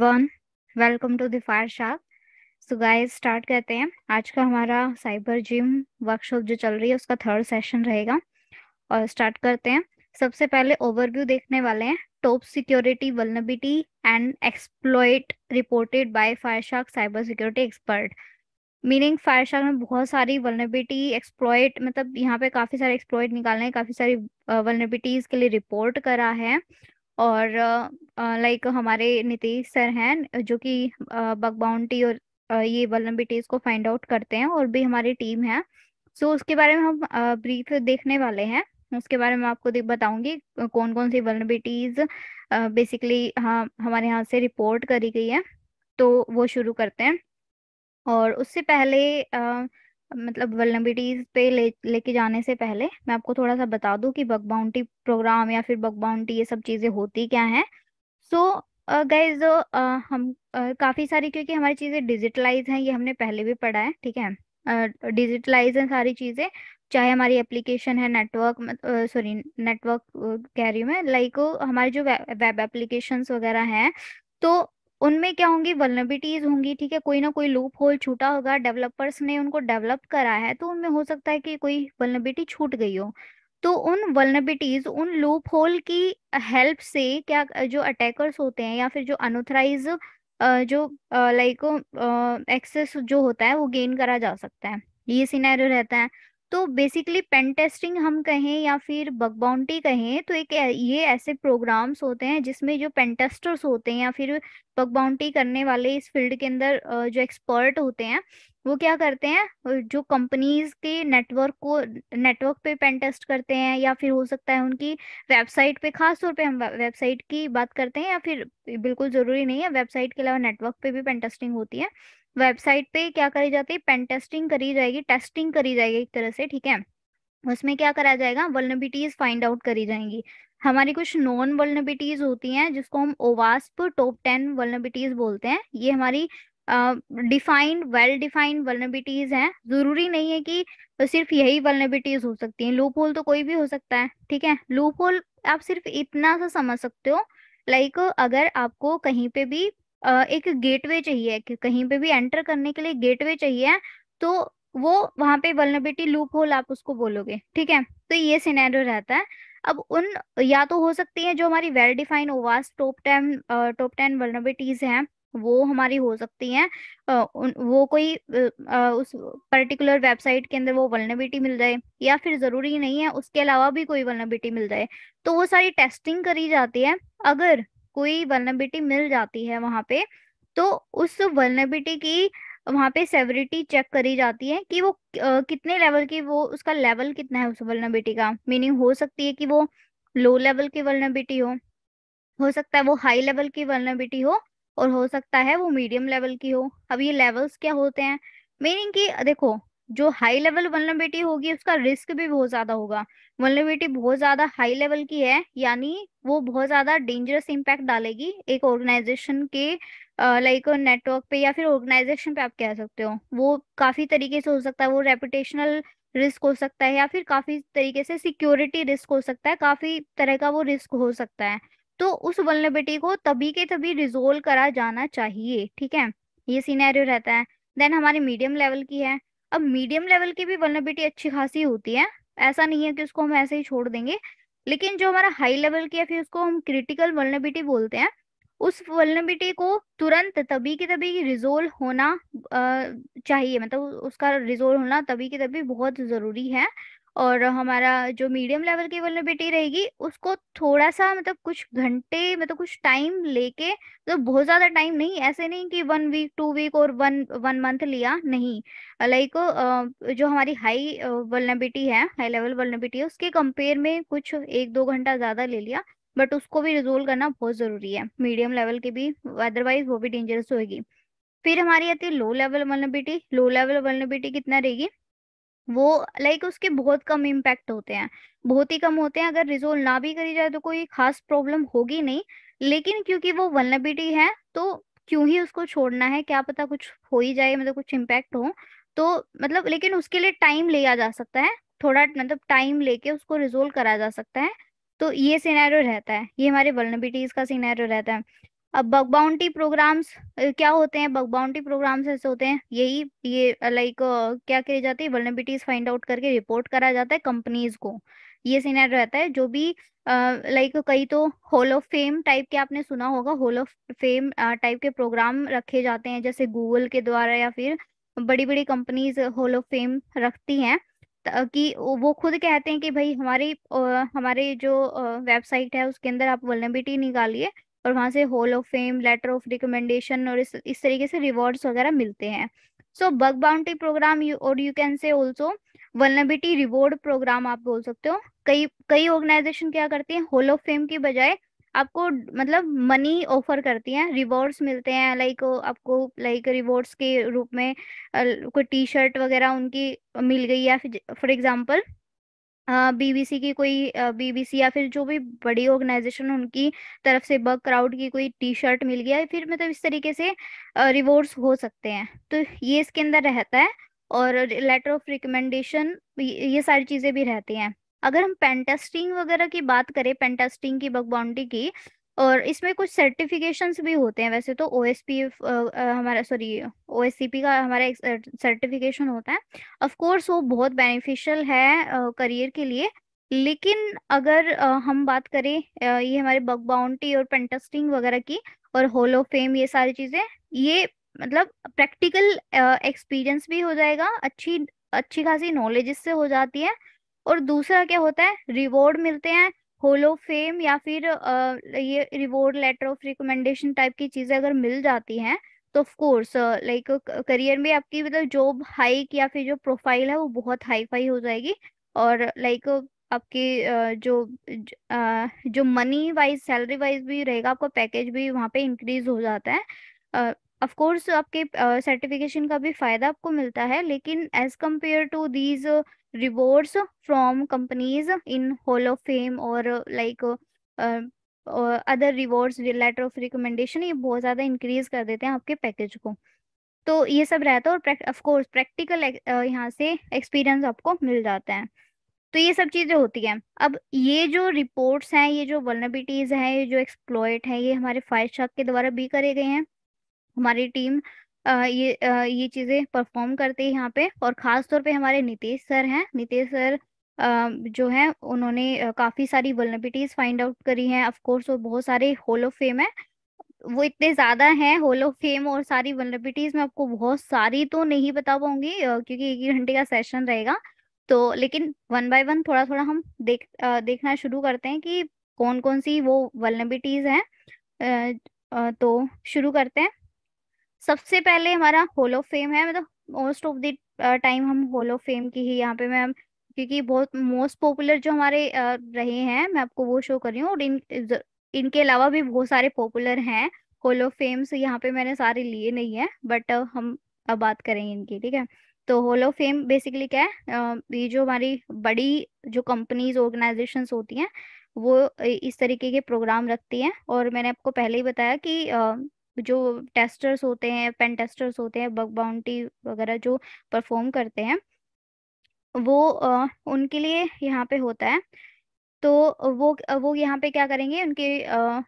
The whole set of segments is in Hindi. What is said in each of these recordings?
One welcome to the fire shop so guys start करते हैं आज का हमारा साइबर जिम वर्कशॉप जो चल रही है उसका थर्ड सेशन रहेगा और स्टार्ट करते हैं सबसे पहले ओवरव्यू देखने वाले हैं top security vulnerability and exploit reported by fire shark cyber security expert meaning fire fireshark में बहुत सारी वलनबिलिटी एक्सप्लोइट मतलब यहाँ पे काफ़ी सारे एक्सप्लोइट निकालने हैं काफ़ी सारी वलनबिलिटीज के लिए रिपोर्ट करा है और लाइक हमारे नीतीश सर हैं जो कि बग बाउंटी और ये वलम्बिटीज को फाइंड आउट करते हैं और भी हमारी टीम है सो so, उसके बारे में हम ब्रीफ देखने वाले हैं उसके बारे में आपको बताऊंगी कौन कौन सी वलम्बिटीज बेसिकली हाँ हमारे यहाँ से रिपोर्ट करी गई है तो वो शुरू करते हैं और उससे पहले मतलब वल्नबिलिटीज पे ले लेके जाने से पहले मैं आपको थोड़ा सा बता दूं कि बग बाउंटी प्रोग्राम या फिर बग बाउंटी ये सब चीज़ें होती क्या हैं सो गाइज हम uh, काफ़ी सारी क्योंकि हमारी चीज़ें डिजिटलाइज हैं ये हमने पहले भी पढ़ा है ठीक है डिजिटलाइज uh, हैं सारी चीज़ें चाहे हमारी एप्लीकेशन है नेटवर्क सॉरी नेटवर्क कह रही हूँ मैं लाइक हमारी जो वेब एप्लीकेशंस वगैरह हैं तो उनमें क्या होंगी वलनबिलिटीज होंगी ठीक है कोई ना कोई लूप होल छूटा होगा डेवलपर्स ने उनको डेवलप करा है तो उनमें हो सकता है कि कोई वल्नबिलिटी छूट गई हो तो उन वलनबिलिटीज उन लूप होल की हेल्प से क्या जो अटैकर्स होते हैं या फिर जो अनोथराइज जो लाइक एक्सेस जो होता है वो गेन करा जा सकता है ये सिनेरियो रहता है तो बेसिकली पेन टेस्टिंग हम कहें या फिर बग बाउंटी कहें तो एक ये ऐसे प्रोग्राम्स होते हैं जिसमें जो पेन टेस्टर्स होते हैं या फिर बग बाउंटी करने वाले इस फील्ड के अंदर जो एक्सपर्ट होते हैं वो क्या करते हैं जो कंपनीज के नेटवर्क को नेटवर्क पे पेन टेस्ट करते हैं या फिर हो सकता है उनकी वेबसाइट पे खास तौर पे हम वेबसाइट की बात करते हैं या फिर बिल्कुल ज़रूरी नहीं है वेबसाइट के अलावा नेटवर्क पे भी पेन टेस्टिंग होती है वेबसाइट पे क्या करी जाती है पेन टेस्टिंग करी जाएगी टेस्टिंग करी जाएगी एक तरह से ठीक है उसमें क्या करा जाएगा वर्नबिटीज फाइंड आउट करी जाएंगी हमारी कुछ नॉन वर्नबिटीज होती हैं जिसको हम ओवास्प टॉप टेन वर्नबिटीज बोलते हैं ये हमारी डिफाइंड वेल डिफाइंड वर्नबिटीज हैं जरूरी नहीं है कि तो सिर्फ यही वर्नबिटीज हो सकती हैं लूप होल तो कोई भी हो सकता है ठीक है लूप होल आप सिर्फ इतना सा समझ सकते हो लाइक like, अगर आपको कहीं पे भी एक गेटवे चाहिए कि कहीं पे भी एंटर करने के लिए गेटवे चाहिए तो वो वहां पे वर्नबिटी लूप होल आप उसको बोलोगे ठीक है तो ये सिनेरियो रहता है अब उन या तो हो सकती है जो हमारी वेल डिफाइन ओवास top ten top ten vulnerabilities हैं वो हमारी हो सकती हैं वो कोई उस पर्टिकुलर वेबसाइट के अंदर वो वर्नबिटी मिल जाए या फिर ज़रूरी नहीं है उसके अलावा भी कोई वर्नबिटी मिल जाए तो वो सारी टेस्टिंग करी जाती है अगर कोई वर्नेबिलिटी मिल जाती है वहां पे तो उस वर्नेबिलिटी की वहां पे सेवरिटी चेक करी जाती है कि वो कितने लेवल की वो उसका लेवल कितना है उस वर्नेबिलिटी का मीनिंग हो सकती है कि वो लो लेवल की वर्नेबिलिटी हो हो सकता है वो हाई लेवल की वर्नेबिलिटी हो और हो सकता है वो मीडियम लेवल की हो अब ये लेवल्स क्या होते हैं मीनिंग की देखो जो हाई लेवल वर्नेबिलिटी होगी उसका रिस्क भी बहुत ज्यादा होगा वनरेबिलिटी बहुत ज्यादा हाई लेवल की है यानी वो बहुत ज्यादा डेंजरस इम्पैक्ट डालेगी एक ऑर्गेनाइजेशन के लाइक नेटवर्क पे या फिर ऑर्गेनाइजेशन पे आप कह सकते हो वो काफी तरीके से हो सकता है वो रेपुटेशनल रिस्क हो सकता है या फिर काफी तरीके से सिक्योरिटी रिस्क हो सकता है काफी तरह का वो रिस्क हो सकता है तो उस वनरेबिलिटी को तभी के तभी रिजोल्व करा जाना चाहिए ठीक है ये सीनेरियो रहता है देन हमारी मीडियम लेवल की है अब मीडियम लेवल की भी वनरेबिलिटी अच्छी खासी होती है ऐसा नहीं है कि उसको हम ऐसे ही छोड़ देंगे लेकिन जो हमारा हाई लेवल की या फिर उसको हम क्रिटिकल वर्नेबिलिटी बोलते हैं उस वर्नेबिलिटी को तुरंत तभी के तभी रिजोल्व होना चाहिए मतलब उसका रिजोल्व होना तभी के तभी बहुत ज़रूरी है और हमारा जो मीडियम लेवल की वल्नरेबिलिटी रहेगी उसको थोड़ा सा मतलब कुछ घंटे मतलब कुछ टाइम लेके तो बहुत ज़्यादा टाइम नहीं ऐसे नहीं कि वन वीक टू वीक और वन वन मंथ लिया नहीं लाइक जो हमारी हाई वल्नरेबिलिटी है हाई लेवल वल्नरेबिलिटी है उसके कंपेयर में कुछ एक दो घंटा ज़्यादा ले लिया बट उसको भी रिजोल्व करना बहुत ज़रूरी है मीडियम लेवल की भी अदरवाइज वो भी डेंजरस होगी फिर हमारी आती है low level vulnerability low level vulnerability कितना रहेगी वो लाइक उसके बहुत कम इम्पैक्ट होते हैं बहुत ही कम होते हैं अगर रिजोल्व ना भी करी जाए तो कोई खास प्रॉब्लम होगी नहीं लेकिन क्योंकि वो वनलेबिलिटी है तो क्यों ही उसको छोड़ना है क्या पता कुछ हो ही जाए मतलब कुछ इम्पैक्ट हो तो मतलब लेकिन उसके लिए टाइम लिया जा सकता है थोड़ा मतलब टाइम लेके उसको रिजोल्व करा जा सकता है तो ये सिनेरियो रहता है ये हमारे वलनबिलिटीज का सिनेरियो रहता है अब बग बाउंड्री प्रोग्राम्स क्या होते हैं बग बाउंड्री प्रोग्राम्स ऐसे होते हैं यही ये लाइक क्या करी जाती है वर्नेबिलिटीज फाइंड आउट करके रिपोर्ट करा जाता है कंपनीज को ये सीनार रहता है जो भी लाइक कई तो हॉल ऑफ फेम टाइप के आपने सुना होगा हॉल ऑफ फेम टाइप के प्रोग्राम रखे जाते हैं जैसे गूगल के द्वारा या फिर बड़ी बड़ी कंपनीज हॉल ऑफ फेम रखती हैं कि वो खुद कहते हैं कि भाई हमारी हमारे जो वेबसाइट है उसके अंदर आप वर्नबिलिटी निकालिए और वहाँ से hall of fame letter of recommendation और इस इस तरीके से रिवॉर्ड्स वगैरह मिलते हैं सो बग बाउंड्री प्रोग्राम और you can say also vulnerability reward program आप बोल सकते हो कई कई ऑर्गेनाइजेशन क्या करती है हॉल ऑफ फेम की बजाय आपको मतलब मनी ऑफर करती हैं रिवॉर्ड्स मिलते हैं लाइक आपको लाइक रिवॉर्ड्स के रूप में कोई टी शर्ट वगैरह उनकी मिल गई या फॉर एग्जाम्पल बीबीसी की कोई बीबीसी या फिर जो भी बड़ी ऑर्गेनाइजेशन उनकी तरफ से बग क्राउड की कोई टी शर्ट मिल गया फिर मतलब इस तरीके से रिवॉर्ड्स हो सकते हैं तो ये इसके अंदर रहता है और लेटर ऑफ रिकमेंडेशन ये सारी चीज़ें भी रहती हैं अगर हम पेन टेस्टिंग वगैरह की बात करें पेन टेस्टिंग की बग बाउंड्री की और इसमें कुछ सर्टिफिकेशंस भी होते हैं वैसे तो ओ एस पी हमारा sorry O S C P का हमारा एक सर्टिफिकेशन होता है ऑफ कोर्स वो बहुत बेनिफिशियल है करियर के लिए लेकिन अगर हम बात करें ये हमारे बग बाउंटी और पेंटेस्टिंग वगैरह की और होलो फेम ये सारी चीज़ें ये मतलब प्रैक्टिकल एक्सपीरियंस भी हो जाएगा अच्छी अच्छी खासी नॉलेज इससे हो जाती है और दूसरा क्या होता है रिवॉर्ड मिलते हैं होलो फेम या फिर ये reward letter of recommendation type की चीजें अगर मिल जाती हैं तो ऑफ कोर्स लाइक करियर में आपकी मतलब जॉब हाइक या फिर जो प्रोफाइल है वो बहुत हाई फाई हो जाएगी और लाइक like, आपकी जो जो मनी वाइज सैलरी वाइज भी रहेगा आपका पैकेज भी वहाँ पे इंक्रीज हो जाता है ऑफ कोर्स आपके सर्टिफिकेशन का भी फायदा आपको मिलता है लेकिन as compare to these rewards from companies in Hall of Fame और like other rewards letter of recommendation ये बहुत ज़्यादा इंक्रीज कर देते हैं आपके पैकेज को तो ये सब रहता है और ऑफ कोर्स प्रैक्टिकल यहाँ से एक्सपीरियंस आपको मिल जाता है तो ये सब चीज़ें होती हैं अब ये जो रिपोर्ट्स हैं ये जो वर्नबिलिटीज़ हैं ये जो एक्सप्लॉयट हैं ये हमारे फायर शार्क के द्वारा भी करे गए हैं हमारी टीम ये आ, ये चीज़ें परफॉर्म करते हैं यहाँ पे और ख़ास तौर पे हमारे नितेश सर हैं नितेश सर आ, जो हैं उन्होंने काफ़ी सारी वर्नबिटीज फाइंड आउट करी हैं ऑफ कोर्स वो बहुत सारे होल ऑफ फेम है वो इतने ज़्यादा हैं होल ऑफ फेम और सारी वर्नबिटीज मैं आपको बहुत सारी तो नहीं बता पाऊंगी क्योंकि एक ही घंटे का सेशन रहेगा तो लेकिन वन बाय वन थोड़ा थोड़ा हम देख देखना शुरू करते हैं कि कौन कौन सी वो वर्नबिटीज हैं तो शुरू करते हैं सबसे पहले हमारा होलो फेम है मतलब मोस्ट ऑफ द टाइम हम होलो फेम की ही यहाँ पे मैम क्योंकि बहुत मोस्ट पॉपुलर जो हमारे रहे हैं मैं आपको वो शो कर रही हूँ और इन इनके अलावा भी बहुत सारे पॉपुलर हैं होलो ऑफ फेम्स यहाँ पे मैंने सारे लिए नहीं है बट हम अब बात करेंगे इनकी ठीक है तो होलो फेम बेसिकली क्या है ये जो हमारी बड़ी जो कंपनीज ऑर्गेनाइजेशन होती हैं वो इस तरीके के प्रोग्राम रखती हैं और मैंने आपको पहले ही बताया कि जो टेस्टर्स होते हैं पेन टेस्टर्स होते हैं बग बाउंटी वगैरह जो परफॉर्म करते हैं वो आ, उनके लिए यहाँ पे होता है तो वो वो यहाँ पे क्या करेंगे उनके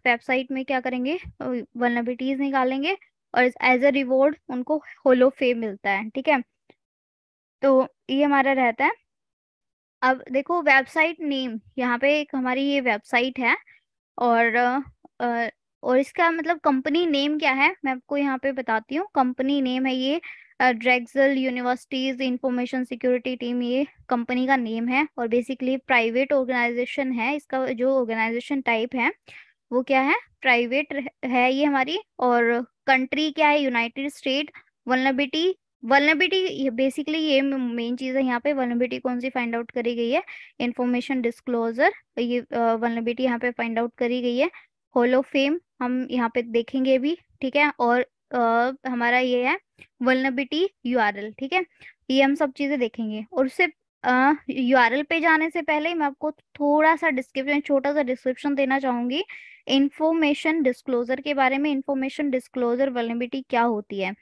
वेबसाइट में क्या करेंगे वलनबिलिटीज निकालेंगे और एज अ रिवॉर्ड उनको होलो फे मिलता है ठीक है तो ये हमारा रहता है अब देखो वेबसाइट नेम यहाँ पे एक हमारी ये वेबसाइट है और और इसका मतलब कंपनी नेम क्या है मैं आपको यहाँ पे बताती हूँ कंपनी नेम है ये Drexel universities information security team ये कंपनी का नेम है और बेसिकली प्राइवेट ऑर्गेनाइजेशन है इसका जो ऑर्गेनाइजेशन टाइप है वो क्या है प्राइवेट है ये हमारी और कंट्री क्या है United State vulnerability vulnerability basically ये मेन चीज है यहाँ पे वनबिटी कौन सी फाइंड आउट करी गई है इन्फॉर्मेशन डिस्क्लोजर ये वनबिटी यहाँ पे फाइंड आउट करी गई है हॉल ऑफ फेम हम यहाँ पे देखेंगे भी ठीक है और आ, हमारा ये है वर्नबिटी यू ठीक है ये हम सब चीज़ें देखेंगे और उससे आर पे जाने से पहले मैं आपको थोड़ा सा डिस्क्रिप्शन छोटा सा डिस्क्रिप्शन देना चाहूंगी इन्फॉर्मेशन डिस्क्लोजर के बारे में इन्फॉर्मेशन डिस्क्लोजर वर्नबिटी क्या होती है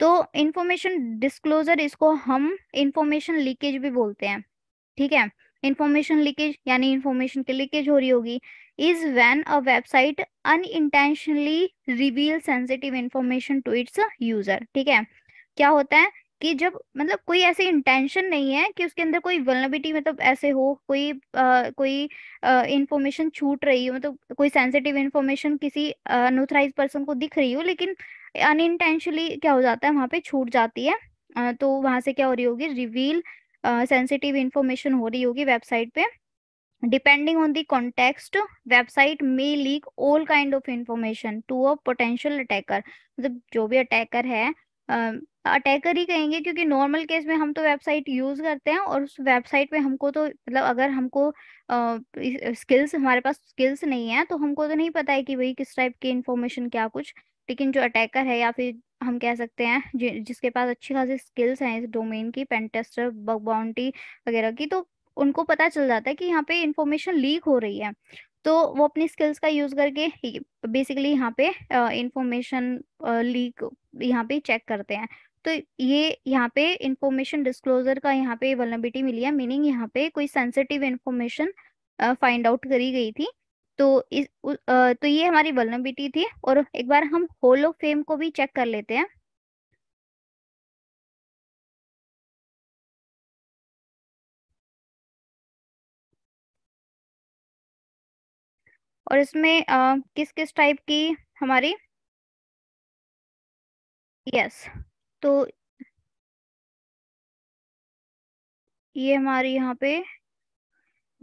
तो इन्फॉर्मेशन डिस्क्लोजर इसको हम इन्फॉर्मेशन लीकेज भी बोलते हैं ठीक है इन्फॉर्मेशन लीकेज यानी इन्फॉर्मेशन की लीकेज हो रही होगी is when a website unintentionally reveal sensitive information to its user ठीक है क्या होता है कि जब मतलब कोई ऐसी इंटेंशन नहीं है कि उसके अंदर कोई वलनबिलिटी मतलब ऐसे हो कोई आ, कोई इंफॉर्मेशन छूट रही हो मतलब कोई सेंसिटिव इंफॉर्मेशन किसी अनऑथराइज पर्सन को दिख रही हो लेकिन अनइंटेंशनली क्या हो जाता है वहाँ पे छूट जाती है आ, तो वहाँ से क्या हो रही होगी रिवील सेंसिटिव इंफॉर्मेशन हो रही होगी वेबसाइट पे depending on the context website may leak all kind of information to a potential attacker मतलब जो भी attacker है अटैकर uh, ही कहेंगे क्योंकि नॉर्मल केस में हम तो वेबसाइट यूज करते हैं और उस वेबसाइट पे हमको तो मतलब अगर हमको स्किल्स uh, हमारे पास स्किल्स नहीं है तो हमको तो नहीं पता है कि भाई किस टाइप की इंफॉर्मेशन क्या कुछ लेकिन जो अटैकर है या फिर हम कह सकते हैं जि, जिसके पास अच्छी खासी स्किल्स हैं इस डोमेन की पेंटेस्टर बग बाउंड्री वगैरह की तो उनको पता चल जाता है कि यहाँ पे इंफॉर्मेशन लीक हो रही है तो वो अपनी स्किल्स का यूज करके बेसिकली यहाँ पे इंफॉर्मेशन लीक यहाँ पे चेक करते हैं तो ये यहाँ पे इंफॉर्मेशन डिस्क्लोजर का यहाँ पे वलनबिटी मिली है मीनिंग यहाँ पे कोई सेंसिटिव इंफॉर्मेशन फाइंड आउट करी गई थी तो इस तो ये हमारी वलनबिटी थी और एक बार हम होल ऑफ फेम को भी चेक कर लेते हैं और इसमें आ, किस किस टाइप की हमारी यस yes. तो ये हमारी यहाँ पे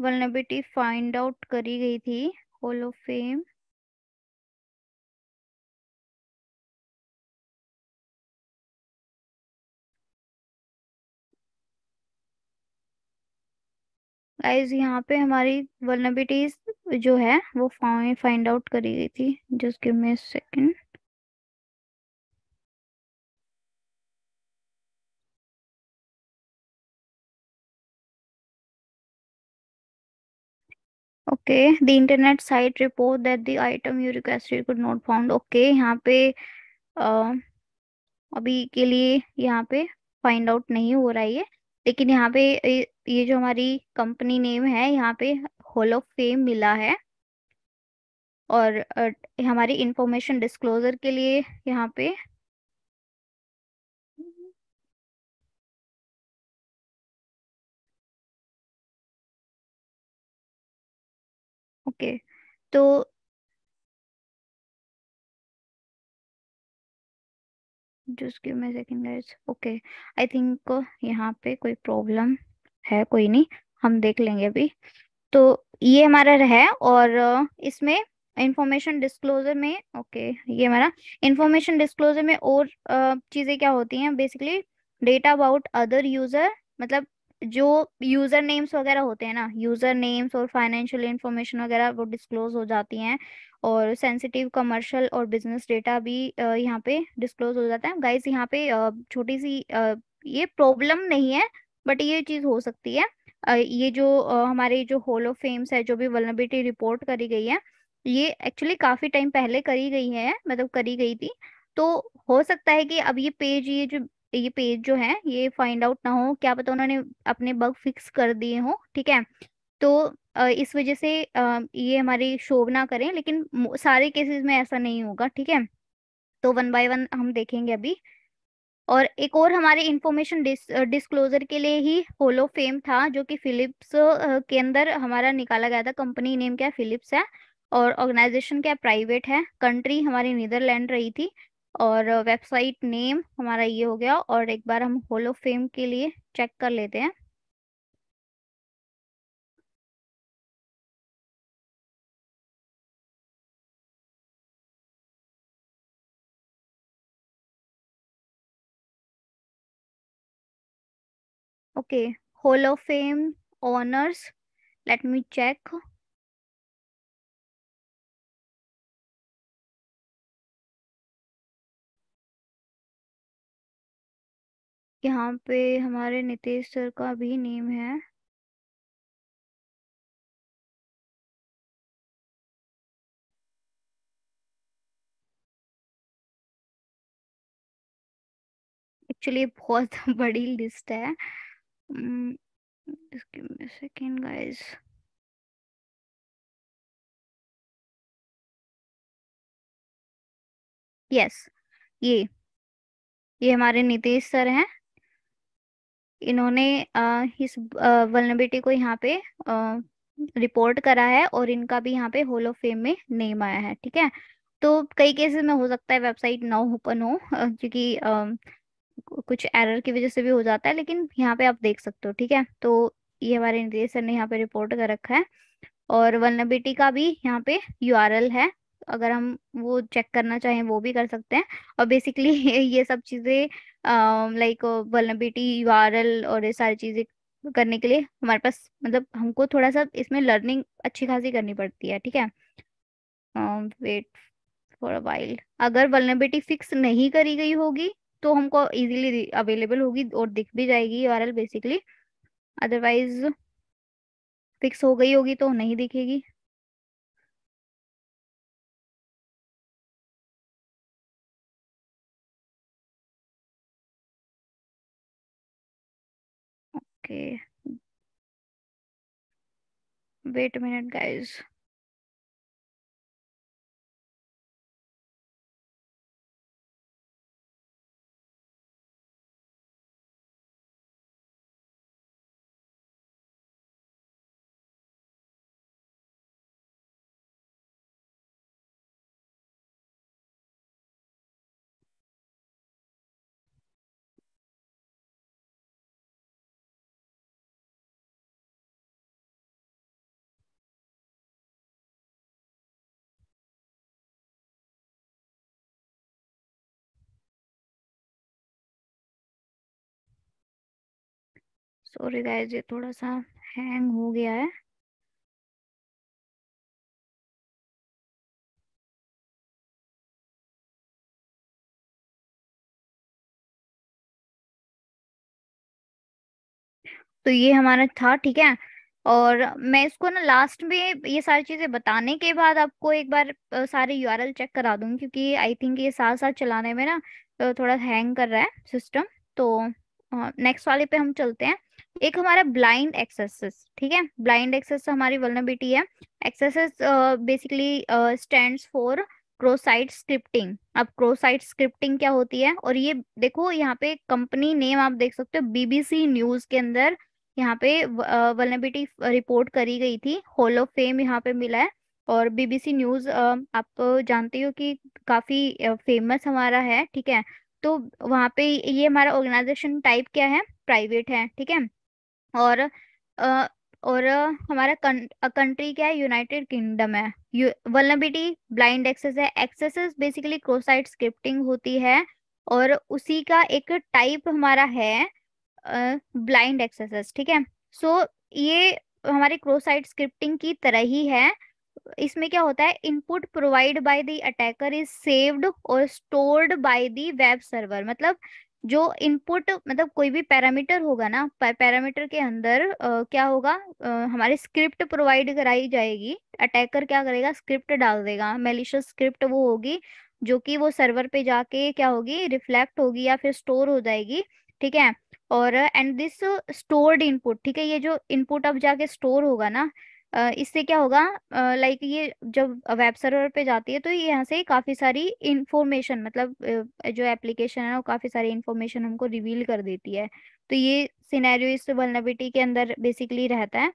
वलनेबिलिटी फाइंड आउट करी गई थी हॉल ऑफ फेम गाइज यहाँ पे हमारी वर्नबिटीज जो है वो फॉर्म फाइंड आउट करी गई थी just give me second okay the internet site report that the item you asked could not found okay यहाँ पे अभी के लिए यहाँ पे फाइंड आउट नहीं हो रहा है लेकिन यहाँ पे ये जो हमारी कंपनी नेम है यहाँ पे हॉल ऑफ फेम मिला है और हमारी इंफॉर्मेशन डिस्क्लोजर के लिए यहाँ पे ओके okay. तो just give me second guys okay I think यहाँ पे कोई प्रॉब्लम है कोई नहीं हम देख लेंगे अभी तो ये हमारा है और uh, इसमें इंफॉर्मेशन डिस्क्लोजर में ओके okay, ये हमारा इंफॉर्मेशन डिस्क्लोजर में और uh, चीज़ें क्या होती हैं basically data about other user मतलब जो यूजर नेम्स वगैरह होते हैं ना यूजर नेम्स और फाइनेंशियल इंफॉर्मेशन वगैरह वो डिस्क्लोज हो जाती हैं और सेंसिटिव कमर्शियल और बिजनेस डेटा भी यहाँ पे डिस्क्लोज हो जाता है गाइस यहाँ पे छोटी सी ये प्रॉब्लम नहीं है बट ये चीज हो सकती है ये जो हमारे जो होलो ऑफ फेम्स है जो भी वलनबिलिटी रिपोर्ट करी गई है ये एक्चुअली काफी टाइम पहले करी गई है मतलब करी गई थी तो हो सकता है कि अब ये पेज ये जो ये पेज जो है ये फाइंड आउट ना हो क्या पता उन्होंने अपने बग फिक्स कर दिए हों ठीक है तो इस वजह से ये हमारी शोभ ना करें लेकिन सारे केसेस में ऐसा नहीं होगा ठीक है तो वन बाय वन हम देखेंगे अभी और एक और हमारे इंफॉर्मेशन डिस, डिस्क्लोजर के लिए ही होलो फेम था जो कि फिलिप्स के अंदर हमारा निकाला गया था कंपनी नेम क्या फिलिप्स है और ऑर्गेनाइजेशन क्या प्राइवेट है कंट्री हमारी नीदरलैंड रही थी और वेबसाइट नेम हमारा ये हो गया और एक बार हम होलो फेम के लिए चेक कर लेते हैं okay hall of fame honours let me check यहाँ पे हमारे नितेश सर का भी नेम है एक्चुअली बहुत बड़ी लिस्ट है सेकेंड गाइस यस ये ये हमारे नितेश सर हैं इन्होंने इस वलनबिटी को यहाँ पे रिपोर्ट करा है और इनका भी यहाँ पे होल ऑफ फेम में नेम आया है ठीक है तो कई केसेस में हो सकता है वेबसाइट ना ओपन हो क्योंकि कुछ एरर की वजह से भी हो जाता है लेकिन यहाँ पे आप देख सकते हो ठीक है तो ये हमारे निदेश सर ने यहाँ पे रिपोर्ट कर रखा है और वलनबिटी का भी यहाँ पे यू है अगर हम वो चेक करना चाहें वो भी कर सकते हैं और बेसिकली ये सब चीज़ें लाइक वलनबिटी यू और ये सारी चीज़ें करने के लिए हमारे पास मतलब हमको थोड़ा सा इसमें लर्निंग अच्छी खासी करनी पड़ती है ठीक है वेट फॉर अ वाइल अगर वलनबिटी फिक्स नहीं करी गई होगी तो हमको इजीली अवेलेबल होगी और दिख भी जाएगी यू बेसिकली अदरवाइज फिक्स हो गई होगी तो नहीं दिखेगी okay wait a minute guys sorry guys ये थोड़ा सा हैंग हो गया है तो ये हमारा था ठीक है और मैं इसको ना लास्ट में ये सारी चीज़ें बताने के बाद आपको एक बार सारे यूआरएल चेक करा दूंगी क्योंकि आई थिंक ये साथ साथ चलाने में ना थोड़ा हैंग कर रहा है सिस्टम तो नेक्स्ट वाले पे हम चलते हैं एक हमारा ब्लाइंड एक्सेसिस ठीक है ब्लाइंड एक्सेस हमारी वलनबिलिटी है XSS is basically stand for cross site scripting अब क्रोसाइट स्क्रिप्टिंग क्या होती है और ये देखो यहाँ पे कंपनी नेम आप देख सकते हो बीबीसी न्यूज के अंदर यहाँ पे वर्नबिटी रिपोर्ट करी गई थी हॉल ऑफ फेम यहाँ पे मिला है और बीबीसी न्यूज आप तो जानते हो कि काफी फेमस हमारा है ठीक है तो वहाँ पे ये हमारा ऑर्गेनाइजेशन टाइप क्या है प्राइवेट है ठीक है और आ, और हमारा कंट्री क्या है यूनाइटेड किंगडम है वलनबिटी ब्लाइंड एक्सेस है एक्सेस बेसिकली क्रोसाइड स्क्रिप्टिंग होती है और उसी का एक टाइप हमारा है ब्लाइंड एक्सेस ठीक है सो so, ये हमारे क्रोसाइट स्क्रिप्टिंग की तरह ही है इसमें क्या होता है input provide by the attacker is saved और stored by the web server मतलब जो इनपुट मतलब कोई भी पैरामीटर होगा ना पैरामीटर के अंदर आ, क्या होगा आ, हमारे स्क्रिप्ट प्रोवाइड कराई जाएगी अटैकर क्या करेगा स्क्रिप्ट डाल देगा मेलिशियस स्क्रिप्ट वो होगी जो कि वो सर्वर पे जाके क्या होगी रिफ्लेक्ट होगी या फिर स्टोर हो जाएगी ठीक है और एंड दिस स्टोर्ड इनपुट ठीक है ये जो इनपुट अब जाके स्टोर होगा ना इससे क्या होगा लाइक ये जब वेब सर्वर पे जाती है तो यहाँ से काफ़ी सारी इंफॉर्मेशन मतलब जो एप्लीकेशन है वो काफ़ी सारी इंफॉर्मेशन हमको रिवील कर देती है तो ये सिनेरियो इस वलनेबिलिटी के अंदर बेसिकली रहता है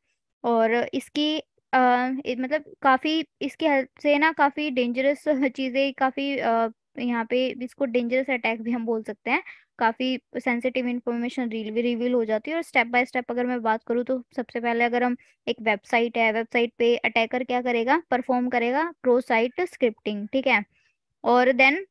और इसकी आ, मतलब काफ़ी इसकी हेल्प से ना काफ़ी डेंजरस चीज़ें काफ़ी यहाँ पे इसको डेंजरस अटैक भी हम बोल सकते हैं काफ़ी सेंसिटिव इन्फॉर्मेशन रिवील हो जाती है और स्टेप बाय स्टेप अगर मैं बात करूँ तो सबसे पहले अगर हम एक वेबसाइट है वेबसाइट पे अटैकर क्या करेगा परफॉर्म करेगा क्रोस साइट स्क्रिप्टिंग ठीक है और देन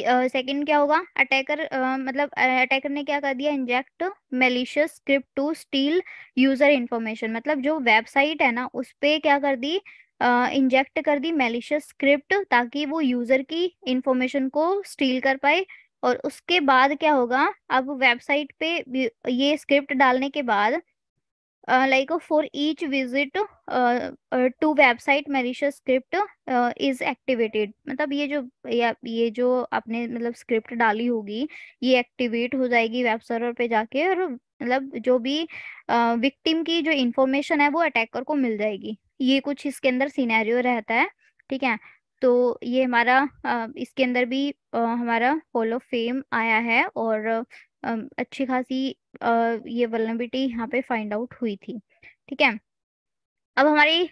सेकेंड uh, क्या होगा अटैकर uh, मतलब अटैकर ने क्या कर दिया inject malicious script to steal user information मतलब जो वेबसाइट है ना उस पर क्या कर दी इंजेक्ट uh, कर दी मेलिशियस स्क्रिप्ट ताकि वो यूजर की इंफॉर्मेशन को स्टील कर पाए और उसके बाद क्या होगा अब वेबसाइट पे ये स्क्रिप्ट डालने के बाद like for each visit to website malicious script is activated मतलब ये जो या ये जो आपने मतलब स्क्रिप्ट डाली होगी ये एक्टिवेट हो जाएगी वेब सर्वर पे जाके और मतलब जो भी विक्टिम की जो इंफॉर्मेशन है वो अटैकर को मिल जाएगी ये कुछ इसके अंदर सीनैरियो रहता है ठीक है तो ये हमारा इसके अंदर भी हमारा हॉल ऑफ फेम आया है और अच्छी खासी ये वलनबिलिटी यहाँ पे फाइंड आउट हुई थी ठीक है अब हमारी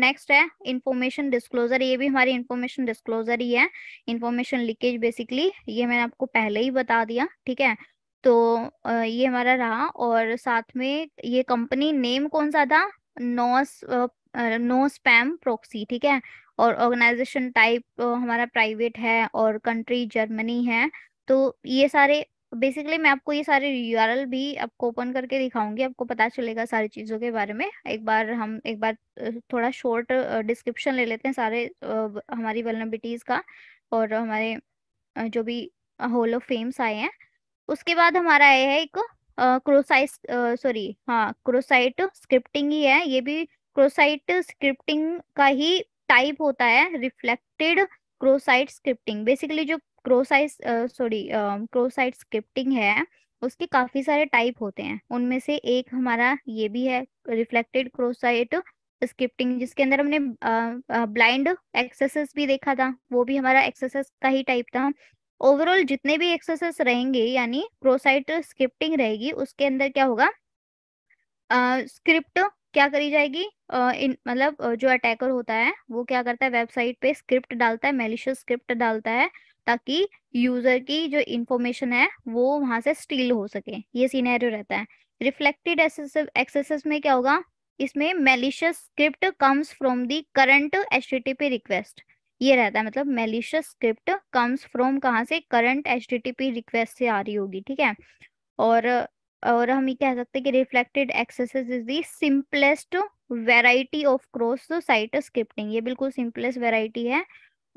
नेक्स्ट है इंफॉर्मेशन डिस्क्लोजर ये भी हमारी इंफॉर्मेशन डिस्क्लोजर ही है इंफॉर्मेशन लीकेज बेसिकली ये मैंने आपको पहले ही बता दिया ठीक है तो ये हमारा रहा और साथ में ये कंपनी नेम कौन सा था नोस नो स्पैम प्रोक्सी ठीक है और ऑर्गेनाइजेशन टाइप हमारा प्राइवेट है और कंट्री जर्मनी है तो ये सारे बेसिकली मैं आपको ये सारे यूआरएल भी आपको ओपन करके दिखाऊंगी आपको पता चलेगा सारी चीज़ों के बारे में एक बार हम एक बार थोड़ा शॉर्ट डिस्क्रिप्शन ले लेते हैं सारे हमारी वेलनबिटीज़ का और हमारे जो भी होलो ऑफ फेम्स आए हैं उसके बाद हमारा आया है एक क्रोसाइट सॉरी हाँ क्रोसाइट स्क्रिप्टिंग ही है ये भी क्रोसाइट स्क्रिप्टिंग का ही टाइप होता है रिफ्लेक्टेड क्रोसाइट स्क्रिप्टिंग बेसिकली जो क्रोसाइट सॉरी क्रोसाइट स्क्रिप्टिंग है उसके काफी सारे टाइप होते हैं उनमें से एक हमारा ये भी है रिफ्लेक्टेड क्रोसाइट स्क्रिप्टिंग जिसके अंदर हमने ब्लाइंड uh, एक्सरसाइज भी देखा था वो भी हमारा एक्सरसाइज का ही टाइप था ओवरऑल जितने भी एक्सरसाइज रहेंगे यानी क्रोसाइट स्क्रिप्टिंग रहेगी उसके अंदर क्या होगा स्क्रिप्ट uh, क्या करी जाएगी इन मतलब जो अटैकर होता है वो क्या करता है वेबसाइट पे स्क्रिप्ट डालता है मेलिशियस स्क्रिप्ट डालता है ताकि यूजर की जो इंफॉर्मेशन है वो वहां से स्टील हो सके ये सीनेरियो रहता है रिफ्लेक्टेड एक्सेस में क्या होगा इसमें malicious script comes from the current H request ये रहता है मतलब मेलिशियस स्क्रिप्ट कम्स फ्रॉम कहाँ से करंट एच रिक्वेस्ट से आ रही होगी ठीक है और और हम ये कह सकते हैं कि reflected XSS is the simplest variety of cross site scripting ये बिल्कुल सिंपलेस्ट वेराइटी है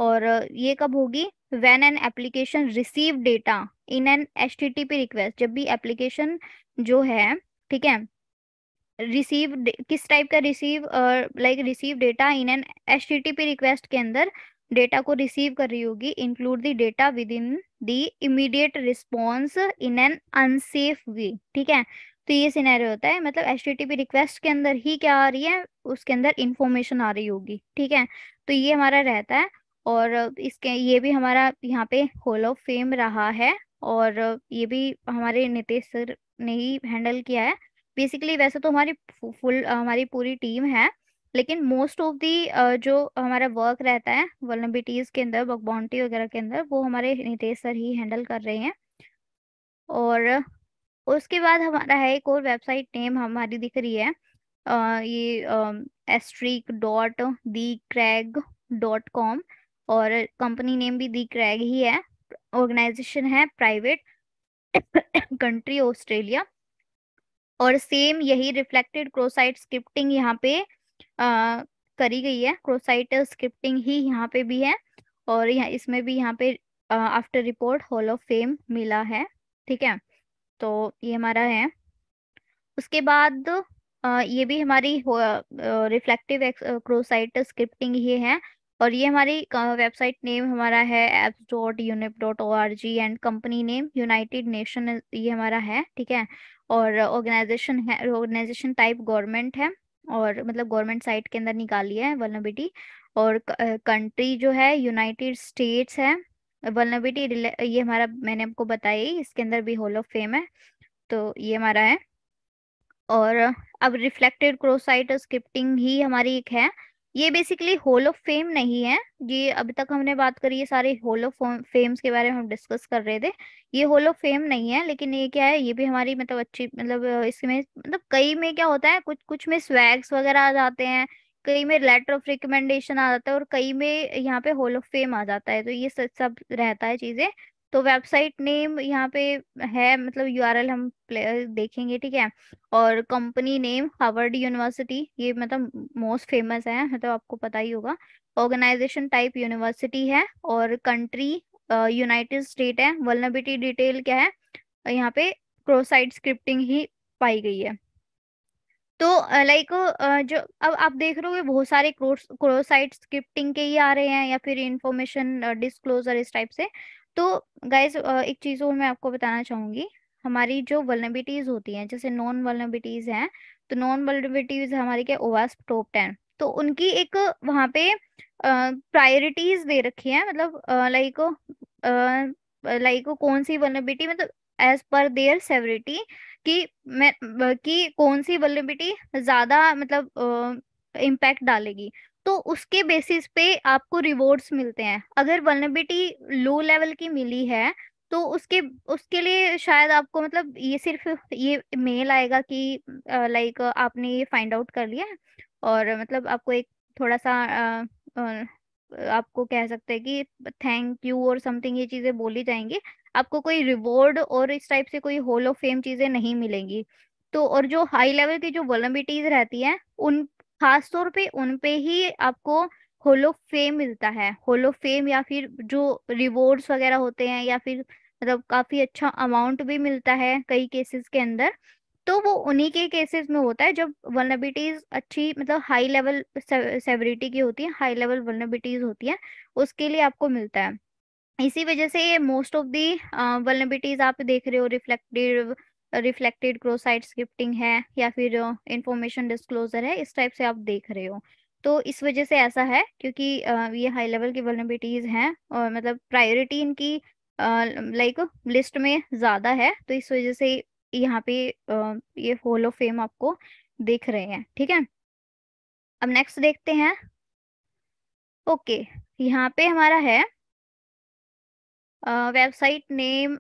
और ये कब होगी when an application receive data in an H request जब भी एप्लीकेशन जो है ठीक है रिसीव किस टाइप का receive like receive data in an H request के अंदर डेटा को रिसीव कर रही होगी include the data within the immediate response in an unsafe way ठीक है तो ये सिनेरियो होता है मतलब एच रिक्वेस्ट के अंदर ही क्या आ रही है उसके अंदर इंफॉर्मेशन आ रही होगी ठीक है तो ये हमारा रहता है और इसके ये भी हमारा यहाँ पे हॉल ऑफ फेम रहा है और ये भी हमारे नितेश सर ने ही हैंडल किया है बेसिकली वैसे तो हमारी फुल हमारी पूरी टीम है लेकिन मोस्ट ऑफ दी जो हमारा वर्क रहता है वर्नबिटीज के अंदर बाउंड्री वगैरह के अंदर वो हमारे नितेश सर ही हैंडल कर रहे हैं और उसके बाद हमारा है एक और वेबसाइट नेम हमारी दिख रही है आ, ये asterisk dot the crag dot com और कंपनी नेम भी दी क्रैग ही है ऑर्गेनाइजेशन है प्राइवेट कंट्री ऑस्ट्रेलिया और सेम यही रिफ्लेक्टेड क्रोसाइट स्क्रिप्टिंग यहाँ पे करी गई है क्रोसाइट स्क्रिप्टिंग ही यहाँ पे भी है और यहाँ इसमें भी यहाँ पे after report hall of fame मिला है ठीक है तो ये हमारा है उसके बाद ये भी हमारी रिफ्लेक्टिव क्रोसाइट स्क्रिप्टिंग ही है और ये हमारी वेबसाइट नेम हमारा है apps dot UNEP dot O R G and company name United Nation ये हमारा है ठीक है और ऑर्गेनाइजेशन है ऑर्गेनाइजेशन टाइप गवर्नमेंट है और मतलब गवर्नमेंट साइट के अंदर निकाली है वर्नबिटी और कंट्री जो है यूनाइटेड स्टेट्स है वर्नबिटी ये हमारा मैंने आपको बताया ही इसके अंदर भी हॉल ऑफ फेम है तो ये हमारा है और अब रिफ्लेक्टेड क्रोसाइट स्क्रिप्टिंग ही हमारी एक है ये बेसिकली हॉल ऑफ फेम नहीं है ये अभी तक हमने बात करी है सारे हॉल ऑफ फेम्स के बारे में हम डिस्कस कर रहे थे ये हॉल ऑफ फेम नहीं है लेकिन ये क्या है ये भी हमारी मतलब अच्छी मतलब इसमें मतलब कई में क्या होता है कुछ कुछ में स्वैग्स वगैरह आ जाते हैं कई में लेटर ऑफ रिकमेंडेशन आ जाता है और कई में यहाँ पे हॉल ऑफ फेम आ जाता है तो ये सब रहता है चीजें तो वेबसाइट नेम यहाँ पे है मतलब यूआरएल हम देखेंगे ठीक है और कंपनी नेम हार्वर्ड यूनिवर्सिटी ये मतलब मोस्ट फेमस है मतलब तो आपको पता ही होगा ऑर्गेनाइजेशन टाइप यूनिवर्सिटी है और कंट्री यूनाइटेड स्टेट है वर्नबिटी डिटेल क्या है यहाँ पे क्रोसाइड स्क्रिप्टिंग ही पाई गई है तो लाइक जो अब आप देख रहे हो बहुत सारे क्रोसाइट स्क्रिप्टिंग के ही आ रहे हैं या फिर इंफॉर्मेशन डिस्क्लोजर इस टाइप से तो गाइज एक चीज़ और मैं आपको बताना चाहूंगी हमारी जो वर्नबिटीज होती हैं जैसे नॉन वर्नबिटीज हैं तो नॉन वर्नबिटीज हमारी क्या ओवास टॉप टेन तो उनकी एक वहाँ पे प्रायोरिटीज़ दे रखी है मतलब लाइक लाइक कौन सी वर्नबिटी मतलब एज पर देयर सेवरिटी कि मैं कि कौन सी वर्नबिटी ज़्यादा मतलब इम्पैक्ट डालेगी तो उसके बेसिस पे आपको रिवॉर्ड्स मिलते हैं अगर वलनेबिलिटी लो लेवल की मिली है तो उसके उसके लिए शायद आपको मतलब ये सिर्फ ये मेल आएगा कि लाइक आपने ये फाइंड आउट कर लिया और मतलब आपको एक थोड़ा सा आ, आ, आपको कह सकते हैं कि थैंक यू और समथिंग ये चीजें बोली जाएंगी आपको कोई रिवॉर्ड और इस टाइप से कोई हॉल ऑफ फेम चीजें नहीं मिलेंगी तो और जो हाई लेवल की जो वॉलम्बिटीज रहती हैं उन खास तौर पे उन पे ही आपको होलो फेम मिलता है होलो फेम या फिर जो रिवॉर्ड्स वगैरह होते हैं या फिर मतलब काफी अच्छा अमाउंट भी मिलता है कई केसेस के अंदर तो वो उन्हीं के केसेस में होता है जब वर्नबिलिटीज अच्छी मतलब हाई लेवल सेवरिटी की होती है हाई लेवल वर्नबिलिटीज होती है उसके लिए आपको मिलता है इसी वजह से मोस्ट ऑफ दी वर्नबिलिटीज आप देख रहे हो रिफ्लेक्टिव रिफ्लेक्टेड ग्रोसाइट स्क्रिप्टिंग है या फिर इंफॉर्मेशन डिस्क्लोजर है इस टाइप से आप देख रहे हो तो इस वजह से ऐसा है क्योंकि ये हाई लेवल की वर्नबिलिटीज हैं और मतलब प्रायोरिटी इनकी लाइक लिस्ट में ज़्यादा है तो इस वजह से यहाँ पे ये हॉल ऑफ फेम आपको देख रहे हैं ठीक है अब नेक्स्ट देखते हैं ओके यहाँ पे हमारा है वेबसाइट नेम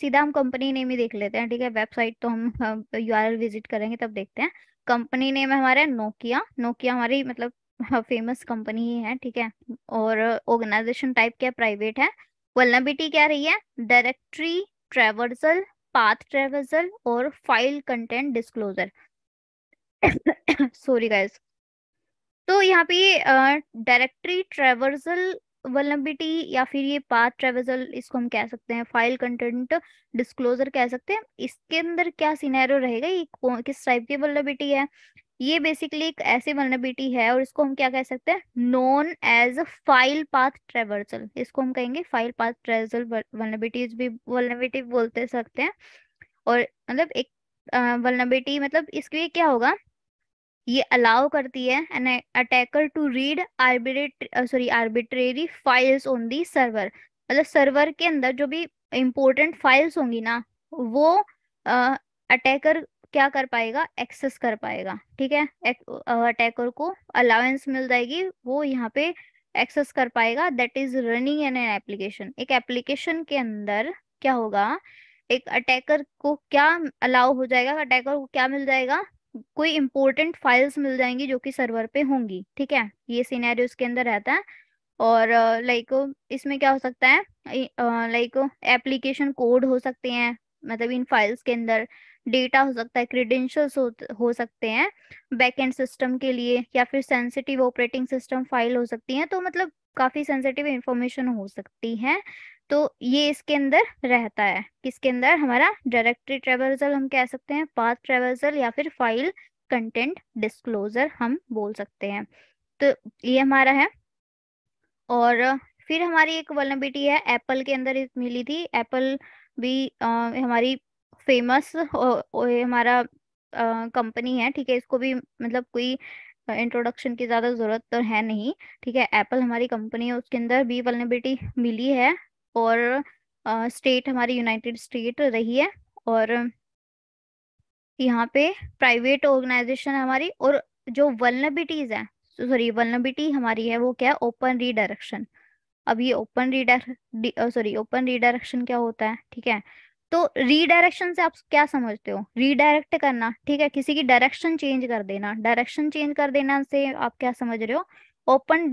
सीधा हम कंपनी नेम ही देख लेते हैं ठीक है वेबसाइट तो हम यूआरएल विजिट करेंगे तब देखते हैं कंपनी नेम है हमारा नोकिया नोकिया हमारी मतलब फेमस हाँ, कंपनी ही है ठीक है और ऑर्गेनाइजेशन टाइप क्या प्राइवेट है वलनाबिटी क्या रही है डायरेक्टरी ट्रेवर्सल पाथ ट्रेवर्सल और file content disclosure sorry guys तो यहाँ पे डायरेक्टरी ट्रेवर्सल वलनबिटी या फिर ये पाथ ट्रेवल इसको हम कह सकते हैं फाइल कंटेंट डिस्क्लोजर कह सकते हैं इसके अंदर क्या सिनेरियो रहेगा ये किस टाइप की वलनबिटी है ये बेसिकली एक ऐसी वलनबिटी है और इसको हम क्या कह सकते हैं known as file path traversal इसको हम कहेंगे फाइल पाथ ट्रेवर्सल वलनबिटीज भी वलनबिटी बोलते सकते हैं और मतलब एक वलनबिटी मतलब इसके लिए क्या होगा ये अलाउ करती है an attacker to read arbitrate sorry arbitrary files on the server मतलब सर्वर के अंदर जो भी इम्पोर्टेंट फाइल्स होंगी ना वो अटैकर uh, क्या कर पाएगा एक्सेस कर पाएगा ठीक है अटैकर uh, को अलाउंस मिल जाएगी वो यहाँ पे एक्सेस कर पाएगा that is running an an application एक एप्लीकेशन के अंदर क्या होगा एक अटैकर को क्या अलाउ हो जाएगा अटैकर को क्या मिल जाएगा कोई इंपॉर्टेंट फाइल्स मिल जाएंगी जो कि सर्वर पे होंगी ठीक है ये सिनेरियो उसके अंदर रहता है और लाइक इसमें क्या हो सकता है लाइक एप्लीकेशन कोड हो सकते हैं मतलब इन फाइल्स के अंदर डेटा हो सकता है क्रीडेंशियल हो, हो सकते हैं बैकएंड सिस्टम के लिए या फिर सेंसिटिव ऑपरेटिंग सिस्टम फाइल हो सकती है तो मतलब काफ़ी सेंसिटिव इंफॉर्मेशन हो सकती है तो ये इसके अंदर रहता है किसके अंदर हमारा डायरेक्टरी ट्रेवर्सल हम कह सकते हैं पाथ ट्रेवर्सल या फिर फाइल कंटेंट डिस्क्लोजर हम बोल सकते हैं तो ये हमारा है और फिर हमारी एक वलनबिलिटी है एप्पल के अंदर मिली थी एप्पल भी आ, हमारी फेमस हमारा कंपनी है ठीक है इसको भी मतलब कोई इंट्रोडक्शन की ज़्यादा ज़रूरत तो है नहीं ठीक है एप्पल हमारी कंपनी है उसके अंदर भी वलनेबिलिटी मिली है और स्टेट हमारी यूनाइटेड स्टेट रही है और यहाँ पे प्राइवेट ऑर्गेनाइजेशन है हमारी और जो वर्नबिटीज है सॉरी वर्नबिटी हमारी है वो क्या है ओपन रीडायरेक्शन अब ये open redir sorry open redirection क्या होता है ठीक है तो रीडायरेक्शन से आप क्या समझते हो रीडायरेक्ट करना ठीक है किसी की डायरेक्शन चेंज कर देना डायरेक्शन चेंज कर देना से आप क्या समझ रहे हो open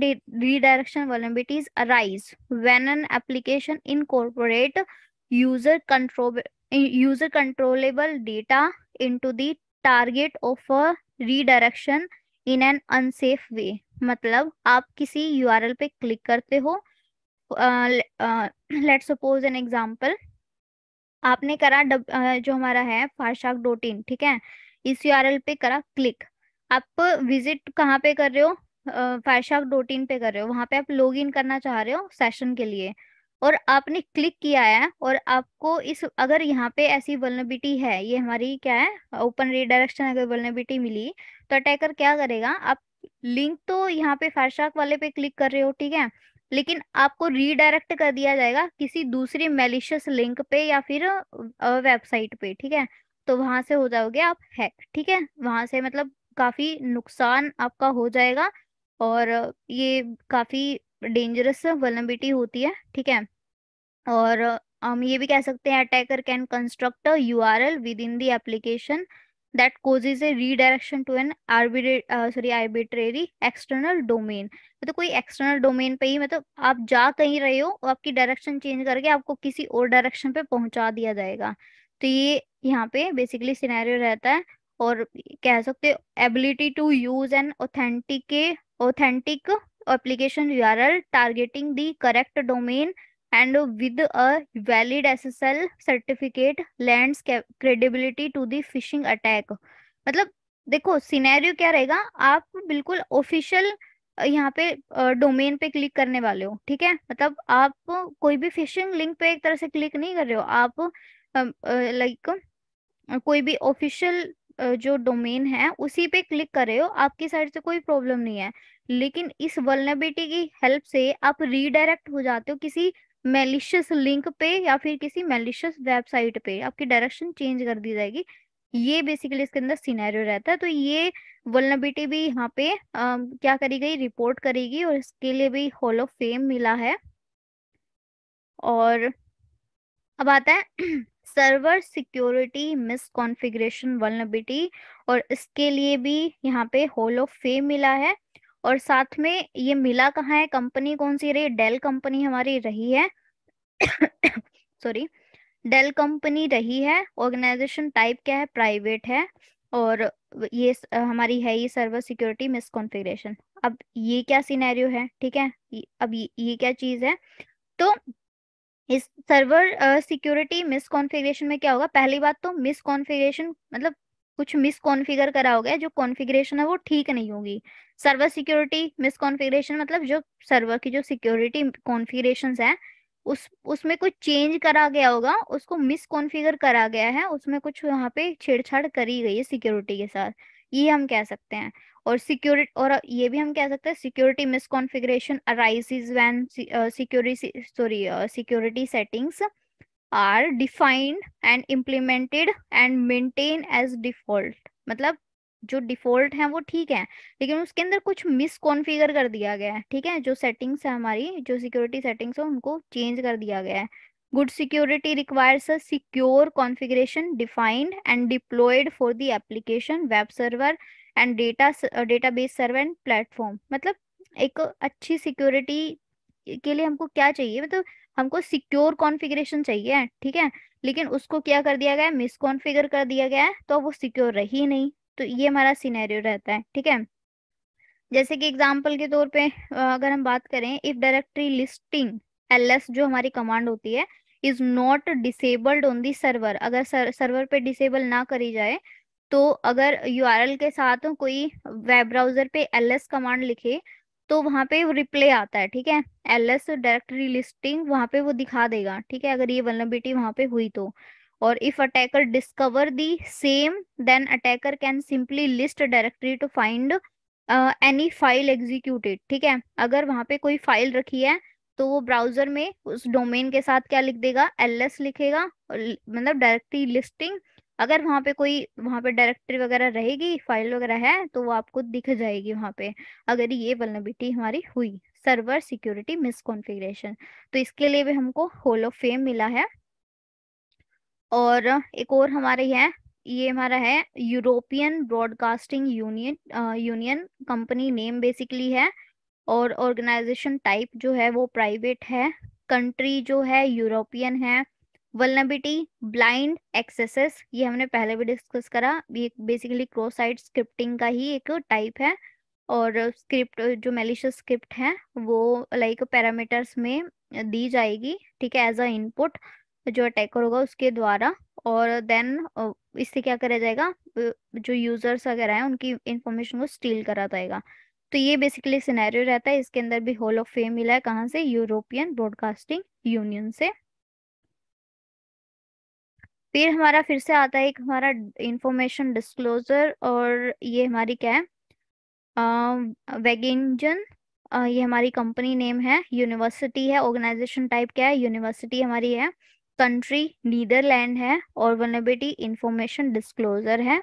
redirection vulnerabilities arise when an application incorporate user control user controllable data into the target of a redirection in an unsafe way मतलब आप किसी यूआरएल पे क्लिक करते हो लेट सपोज एन एग्जांपल आपने करा डब, uh, जो हमारा है फाशाक डोटीन ठीक है इस यूआरएल पे करा क्लिक आप विजिट कहाँ पे कर रहे हो फायरशार्क डॉट इन पे कर रहे हो वहां पे आप लॉग इन करना चाह रहे हो सेशन के लिए और आपने क्लिक किया है और आपको इस अगर यहाँ पे ऐसी वलनेबिलिटी है ये हमारी क्या है ओपन रिडायरेक्शन अगर वलनेबिलिटी मिली तो अटैकर क्या करेगा आप लिंक तो यहाँ पे फायरशार्क वाले पे क्लिक कर रहे हो ठीक है लेकिन आपको रीडायरेक्ट कर दिया जाएगा किसी दूसरी मेलिशियस लिंक पे या फिर वेबसाइट पे ठीक है तो वहां से हो जाओगे आप हैक ठीक है वहां से मतलब काफी नुकसान आपका हो जाएगा और ये काफ़ी डेंजरस वलनबिलिटी होती है ठीक है और हम ये भी कह सकते हैं attacker can construct U R L within the application that causes a redirection to an sorry arbitrary external domain मतलब कोई एक्सटर्नल डोमेन पे ही मतलब आप जा कहीं रहे हो और आपकी डायरेक्शन चेंज करके आपको किसी और डायरेक्शन पे पहुंचा दिया जाएगा तो ये यहाँ पे बेसिकली सिनेरियो रहता है और कह सकते ability to use an authentic authentic application URL targeting the correct domain and with a valid SSL certificate lends credibility to the phishing attack. मतलब देखो सिनेरियो क्या रहेगा आप बिल्कुल ऑफिशियल यहाँ पे डोमेन पे क्लिक करने वाले हो ठीक है मतलब आप कोई भी फिशिंग लिंक पे एक तरह से क्लिक नहीं कर रहे हो आप लाइक कोई भी ऑफिशियल जो डोमेन है उसी पे क्लिक कर रहे हो आपकी साइड से कोई प्रॉब्लम नहीं है लेकिन इस वर्नेबिलिटी की हेल्प से आप रीडायरेक्ट हो जाते हो किसी मेलिशियस लिंक पे या फिर किसी मेलिशियस वेबसाइट पे आपकी डायरेक्शन चेंज कर दी जाएगी ये बेसिकली इसके अंदर सिनेरियो रहता है तो ये वर्नेबिलिटी भी यहाँ पे आ, क्या करी गई रिपोर्ट करेगी और इसके लिए भी हॉल ऑफ फेम मिला है और अब आता है server security misconfiguration vulnerability और इसके लिए भी यहाँ पे होल ऑफ फेम मिला है और साथ में ये मिला कहाँ है कंपनी कौन सी रही डेल कंपनी हमारी रही है सॉरी डेल कंपनी रही है ऑर्गेनाइजेशन टाइप क्या है प्राइवेट है और ये हमारी है ये सर्वर सिक्योरिटी मिस कॉन्फिग्रेशन अब ये क्या सीनेरियो है ठीक है अब ये, ये क्या चीज़ है तो इस सर्वर सिक्योरिटी मिस कॉन्फ़िगरेशन में क्या होगा पहली बात तो मिस कॉन्फ़िगरेशन मतलब कुछ मिस कॉन्फ़िगर करा होगा जो कॉन्फ़िगरेशन है वो ठीक नहीं होगी सर्वर सिक्योरिटी मिस कॉन्फ़िगरेशन मतलब जो सर्वर की जो सिक्योरिटी कॉन्फ़िगरेशंस है उस उसमें कुछ चेंज करा गया होगा उसको मिस कॉन्फ़िगर करा गया है उसमें कुछ वहाँ पे छेड़छाड़ करी गई है सिक्योरिटी के साथ ये हम कह सकते हैं और सिक्योरिटी और ये भी हम कह सकते हैं security misconfiguration arises when security sorry security settings are defined and implemented and maintain as default मतलब जो डिफॉल्ट है वो ठीक है लेकिन उसके अंदर कुछ मिस कॉन्फिगर कर दिया गया है ठीक है जो सेटिंग्स है हमारी जो सिक्योरिटी सेटिंग्स है उनको चेंज कर दिया गया है good security requires a secure configuration defined and deployed for the application web server and data database server and platform मतलब एक अच्छी सिक्योरिटी के लिए हमको क्या चाहिए मतलब हमको सिक्योर कॉन्फ़िगरेशन चाहिए ठीक है लेकिन उसको क्या कर दिया गया है मिस कॉन्फ़िगर कर दिया गया है तो वो सिक्योर रही नहीं तो ये हमारा सिनेरियो रहता है ठीक है जैसे कि एग्जाम्पल के तौर पे अगर हम बात करें इफ डायरेक्टरी लिस्टिंग एल जो हमारी कमांड होती है is not disabled on the server अगर सर्वर पे डिसेबल ना करी जाए तो अगर एल के साथ कोई वेब ब्राउजर पे एल कमांड लिखे तो वहां पे रिप्ले आता है ठीक है एल एस डायरेक्टरी लिस्टिंग वहां पे वो दिखा देगा ठीक है अगर ये वनबिलिटी वहां पे हुई तो और if attacker discover the same then attacker can simply list directory to find any file executed ठीक है अगर वहां पे कोई फाइल रखी है तो वो ब्राउजर में उस डोमेन के साथ क्या लिख देगा एल लिखेगा मतलब डायरेक्टरी लिस्टिंग अगर वहां पे कोई वहां पे डायरेक्टरी वगैरह रहेगी फाइल वगैरह है तो वो आपको दिख जाएगी वहां पे अगर ये वलनबिलिटी हमारी हुई सर्वर सिक्योरिटी मिसकॉन्फ़िगरेशन तो इसके लिए भी हमको होलो फेम मिला है और एक और हमारे है ये हमारा है European Broadcasting Union Union company name basically है और ऑर्गेनाइजेशन टाइप जो है वो प्राइवेट है कंट्री जो है यूरोपियन है वलनबिटी ब्लाइंड एक्सेसेस ये हमने पहले भी डिस्कस करा ये बेसिकली क्रॉस साइड स्क्रिप्टिंग का ही एक टाइप है और स्क्रिप्ट जो मेलिशियस स्क्रिप्ट है वो लाइक पैरामीटर्स में दी जाएगी ठीक है एज अ इनपुट जो अटैकर होगा उसके द्वारा और देन इससे क्या करा जाएगा जो यूजर्स वगैरह हैं उनकी इंफॉर्मेशन को स्टील करा जाएगा तो ये बेसिकली सिनेरियो रहता है इसके अंदर भी हॉल ऑफ फेम मिला है कहाँ से यूरोपियन ब्रॉडकास्टिंग यूनियन से फिर हमारा फिर से आता है एक हमारा इंफॉर्मेशन डिस्क्लोजर और ये हमारी क्या है वेगिंजन ये हमारी कंपनी नेम है यूनिवर्सिटी है ऑर्गेनाइजेशन टाइप क्या है यूनिवर्सिटी हमारी है कंट्री नीदरलैंड है और वनबिटी इंफॉर्मेशन डिस्क्लोजर है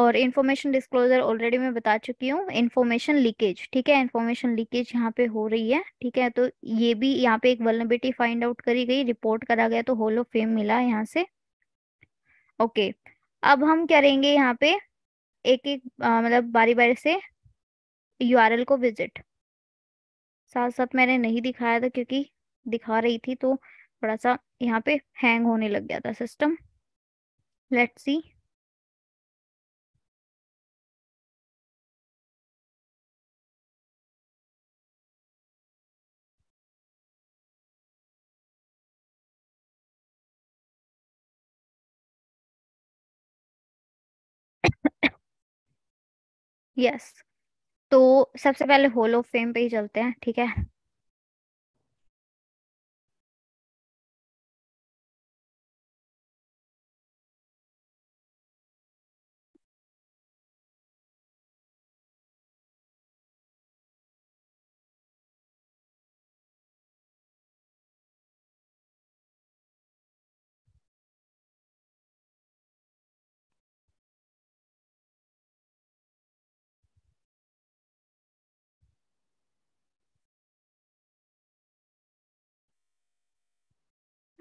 और इन्फॉर्मेशन डिस्क्लोजर ऑलरेडी मैं बता चुकी हूँ इन्फॉर्मेशन लीकेज ठीक है इन्फॉर्मेशन लीकेज यहाँ पे हो रही है ठीक है तो ये भी यहाँ पे एक वलनबिलिटी फाइंड आउट करी गई रिपोर्ट करा गया तो होल ऑफ फेम मिला यहाँ से ओके अब हम करेंगे यहाँ पे एक एक मतलब बारी बारी से यूआरएल को विजिट साथ साथ मैंने नहीं दिखाया था क्योंकि दिखा रही थी तो थोड़ा सा यहाँ पे हैंग होने लग गया था सिस्टम लेट्स सी यस तो सबसे पहले होल ऑफ फेम पे ही चलते हैं ठीक है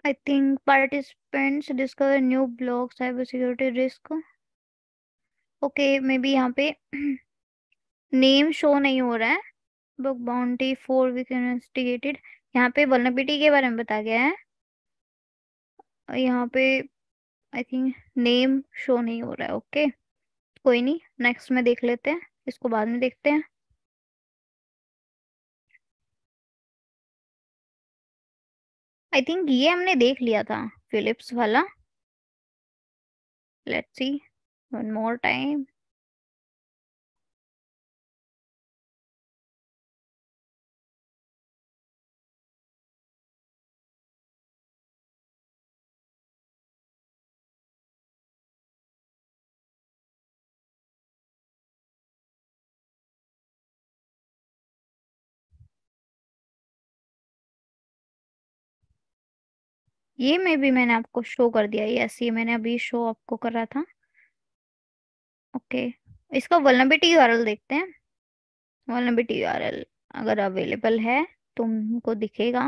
I think participants discover new block cyber security risk. Okay, maybe यहाँ पे name show नहीं हो रहा है bug boundary four week investigated यहाँ पे वलनबिलिटी के बारे में बताया गया है यहाँ पे आई थिंक नेम शो नहीं हो रहा है ओके okay? कोई नहीं नेक्स्ट में देख लेते हैं इसको बाद में देखते हैं आई थिंक ये हमने देख लिया था फिलिप्स वाला let's see one more time ये में भी मैंने आपको शो कर दिया यस ये मैंने अभी शो आपको कर रहा था ओके okay. इसका वलनबिटी एल देखते हैं वलनबिटी एल अगर अवेलेबल है तुमको दिखेगा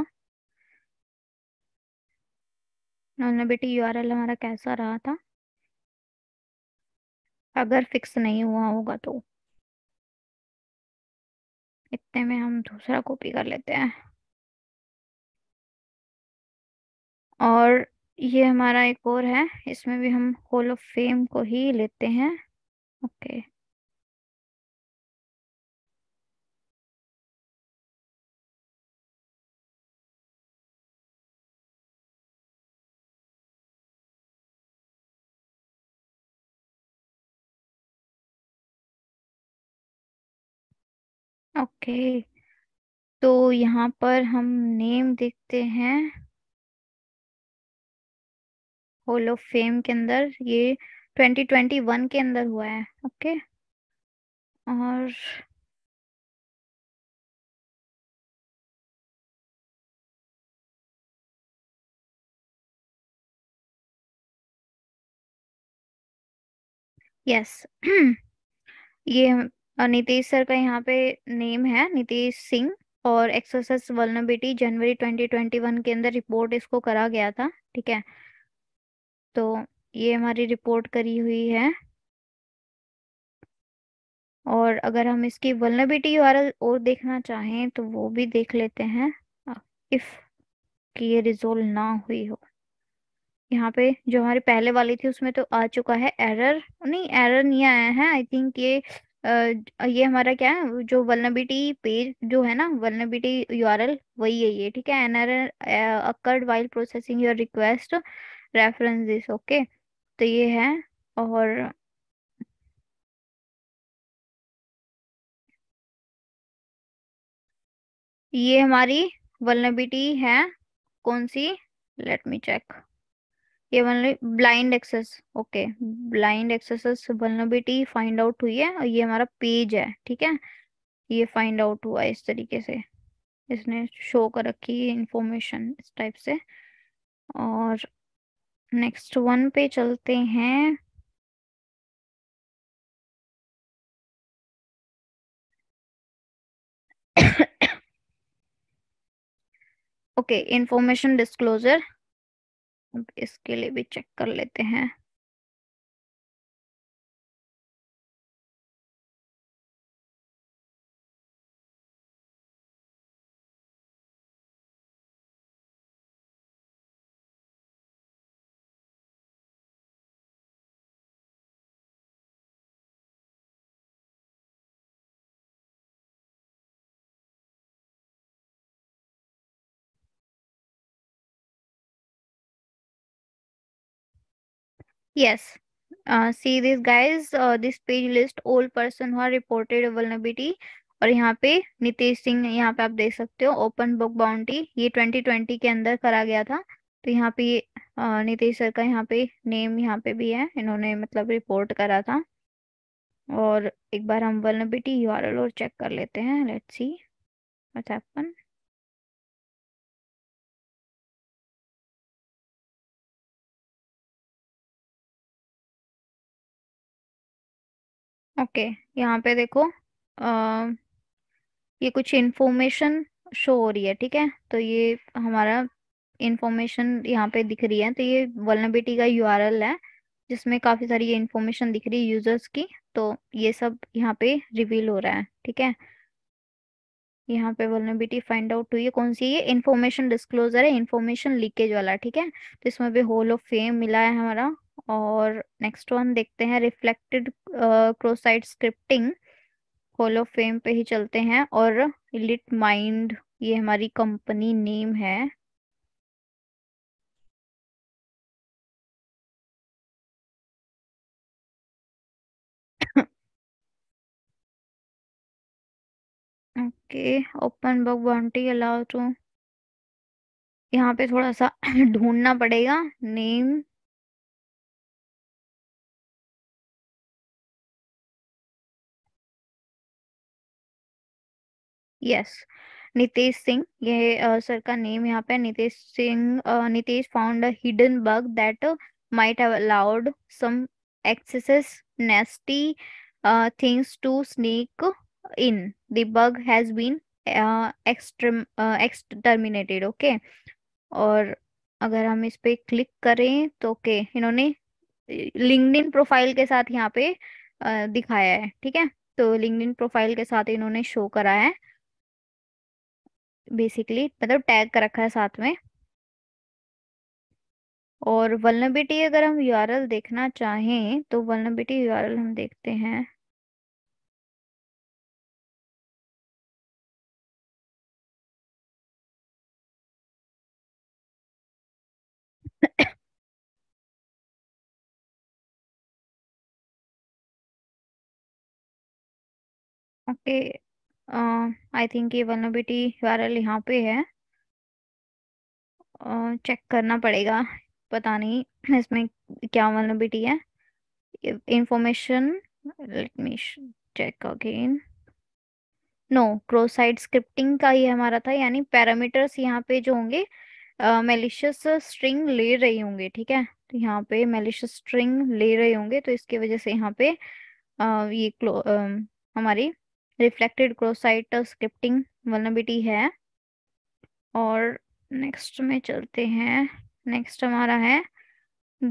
आर एल हमारा कैसा रहा था अगर फिक्स नहीं हुआ होगा तो इतने में हम दूसरा कॉपी कर लेते हैं और ये हमारा एक और है इसमें भी हम हॉल ऑफ फेम को ही लेते हैं ओके ओके okay. तो यहाँ पर हम नेम देखते हैं हॉल ऑफ फेम के अंदर ये 2021 के अंदर हुआ है ओके और यस yes. ये नीतीश सर का यहाँ पे नेम है नीतीश सिंह और एक्सरसाइज वर्नबिटी जनवरी 2021 के अंदर रिपोर्ट इसको करा गया था ठीक है तो ये हमारी रिपोर्ट करी हुई है और अगर हम इसकी वलनबिटी यूआरएल और देखना चाहें तो वो भी देख लेते हैं इफ कि ये रिजोल्व ना हुई हो यहाँ पे जो हमारी पहले वाली थी उसमें तो आ चुका है एरर नहीं एरर नहीं आया है आई थिंक ये आ, ये हमारा क्या है जो वलनबिटी पेज जो है ना वलनबिटी यू वही है ये ठीक है an error occurred while processing your request reference this okay तो ये है और ये हमारी वलनबिटी है कौन सी लेट मी चेक ये blind XSS okay blind XSS vulnerability find out हुई है और ये हमारा पेज है ठीक है ये फाइंड आउट हुआ इस तरीके से इसने शो कर रखी है इंफॉर्मेशन इस टाइप से और नेक्स्ट वन पे चलते हैं ओके इंफॉर्मेशन डिस्क्लोजर अब इसके लिए भी चेक कर लेते हैं Yes. Uh, see this guys, uh, this page list all person who are reported vulnerability और यहाँ पे नितेश सिंह यहाँ पे आप देख सकते हो ओपन बुक बाउंड्री ये 2020 के अंदर करा गया था तो यहाँ पे आ, नितेश सर का यहाँ पे नेम यहाँ पे भी है इन्होंने मतलब रिपोर्ट करा था और एक बार हम वर्नबिटी यू और चेक कर लेते हैं let's see what's happen okay यहाँ पे देखो आ, ये कुछ इन्फॉर्मेशन शो हो रही है ठीक है तो ये हमारा इन्फॉर्मेशन यहाँ पे दिख रही है तो ये वलनबिटी का यू है जिसमें काफ़ी सारी ये इन्फॉर्मेशन दिख रही है यूजर्स की तो ये सब यहाँ पे रिवील हो रहा है ठीक है यहाँ पे बेटी फाइंड आउट हुई है कौन सी ये इन्फॉर्मेशन डिस्क्लोजर है इन्फॉर्मेशन लीकेज वाला ठीक है तो इसमें भी होल ऑफ फेम मिला है हमारा और नेक्स्ट वन देखते हैं reflected cross site scripting hall of fame पे ही चलते हैं और लिट माइंड ये हमारी कंपनी नेम है okay open bug bounty allow to यहाँ पे थोड़ा सा ढूंढना पड़ेगा नेम यस नितेश सिंह यह सर का नेम यहाँ पे Nitesh Singh Nitesh found hidden bug that might have allowed some XSS nasty things to sneak in the bug has been exterminated okay और अगर हम इस पे क्लिक करें तो ओके okay, इन्होंने लिंक्डइन प्रोफाइल के साथ यहाँ पे दिखाया है ठीक है तो लिंक्डइन प्रोफाइल के साथ इन्होंने शो करा है बेसिकली मतलब टैग कर रखा है साथ में और वलनबिटी अगर हम यू देखना चाहें तो वलनबिटी यू हम देखते हैं ओके okay. आई थिंक ये वनबिटी वायरल यहाँ पे है चेक uh, करना पड़ेगा पता नहीं इसमें क्या वनबिटी है information let me check again no cross site site scripting का ही हमारा था यानी पैरामीटर्स यहाँ पे जो होंगे मेलिशियस स्ट्रिंग ले रही होंगे ठीक है तो यहाँ पे मेलिशियस स्ट्रिंग ले रहे होंगे तो इसकी वजह से यहाँ पे uh, ये uh, हमारी रिफ्लेक्टेड क्रोसाइट स्क्रिप्टिंग वलनबिलिटी है और नेक्स्ट में चलते हैं नेक्स्ट हमारा है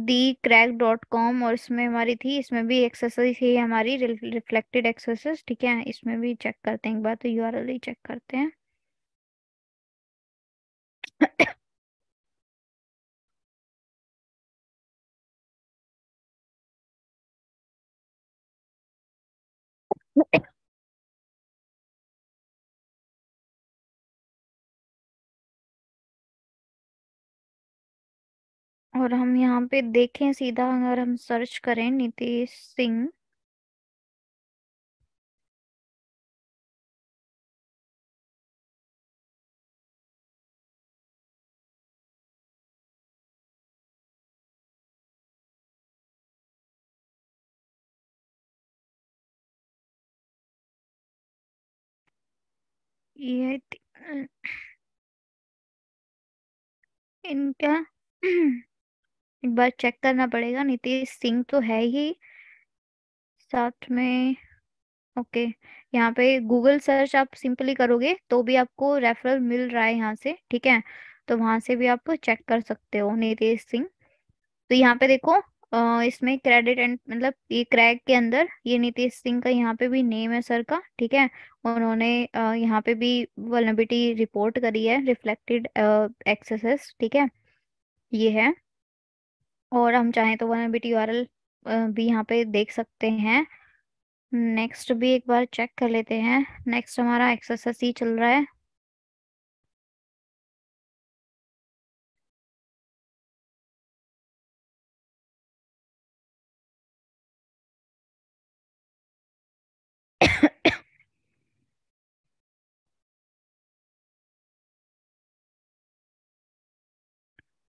दी क्रैक डॉट कॉम और इसमें हमारी थी इसमें भी एक्सरसाइज है हमारी रिफ्लेक्टेड एक्सरसाइज ठीक है इसमें भी चेक करते हैं एक बार तो यू आर चेक करते हैं और हम यहाँ पे देखें सीधा अगर हम सर्च करें नीतीश सिंह ये इनका एक बार चेक करना पड़ेगा नीतीश तो सिंह तो है ही साथ में ओके यहाँ पे गूगल सर्च आप सिंपली करोगे तो भी आपको रेफरल मिल रहा है यहाँ से ठीक है तो वहां से भी आप चेक कर सकते हो नीतीश तो सिंह तो यहाँ पे देखो इसमें क्रेडिट एंड मतलब ये क्रैक के अंदर ये नीतीश तो सिंह का यहाँ पे भी नेम है सर का ठीक है उन्होंने यहाँ पे भी वर्नबिटी रिपोर्ट करी है रिफ्लेक्टेड एक्सेसेस ठीक है ये है और हम चाहें तो वन एम आर भी यहाँ पे देख सकते हैं नेक्स्ट भी एक बार चेक कर लेते हैं नेक्स्ट हमारा एक्सरसाइज ही e चल रहा है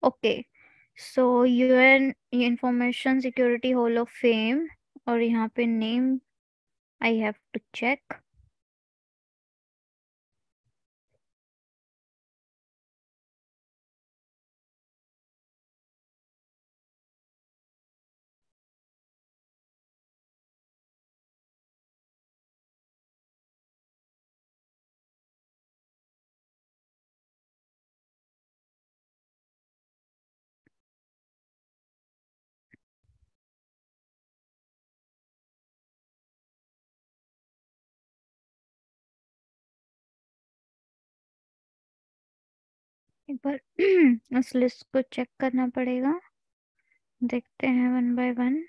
okay okay. So UN information security hall of fame और यहाँ पे name I have to check एक बार उस लिस्ट को चेक करना पड़ेगा देखते हैं वन बाय वन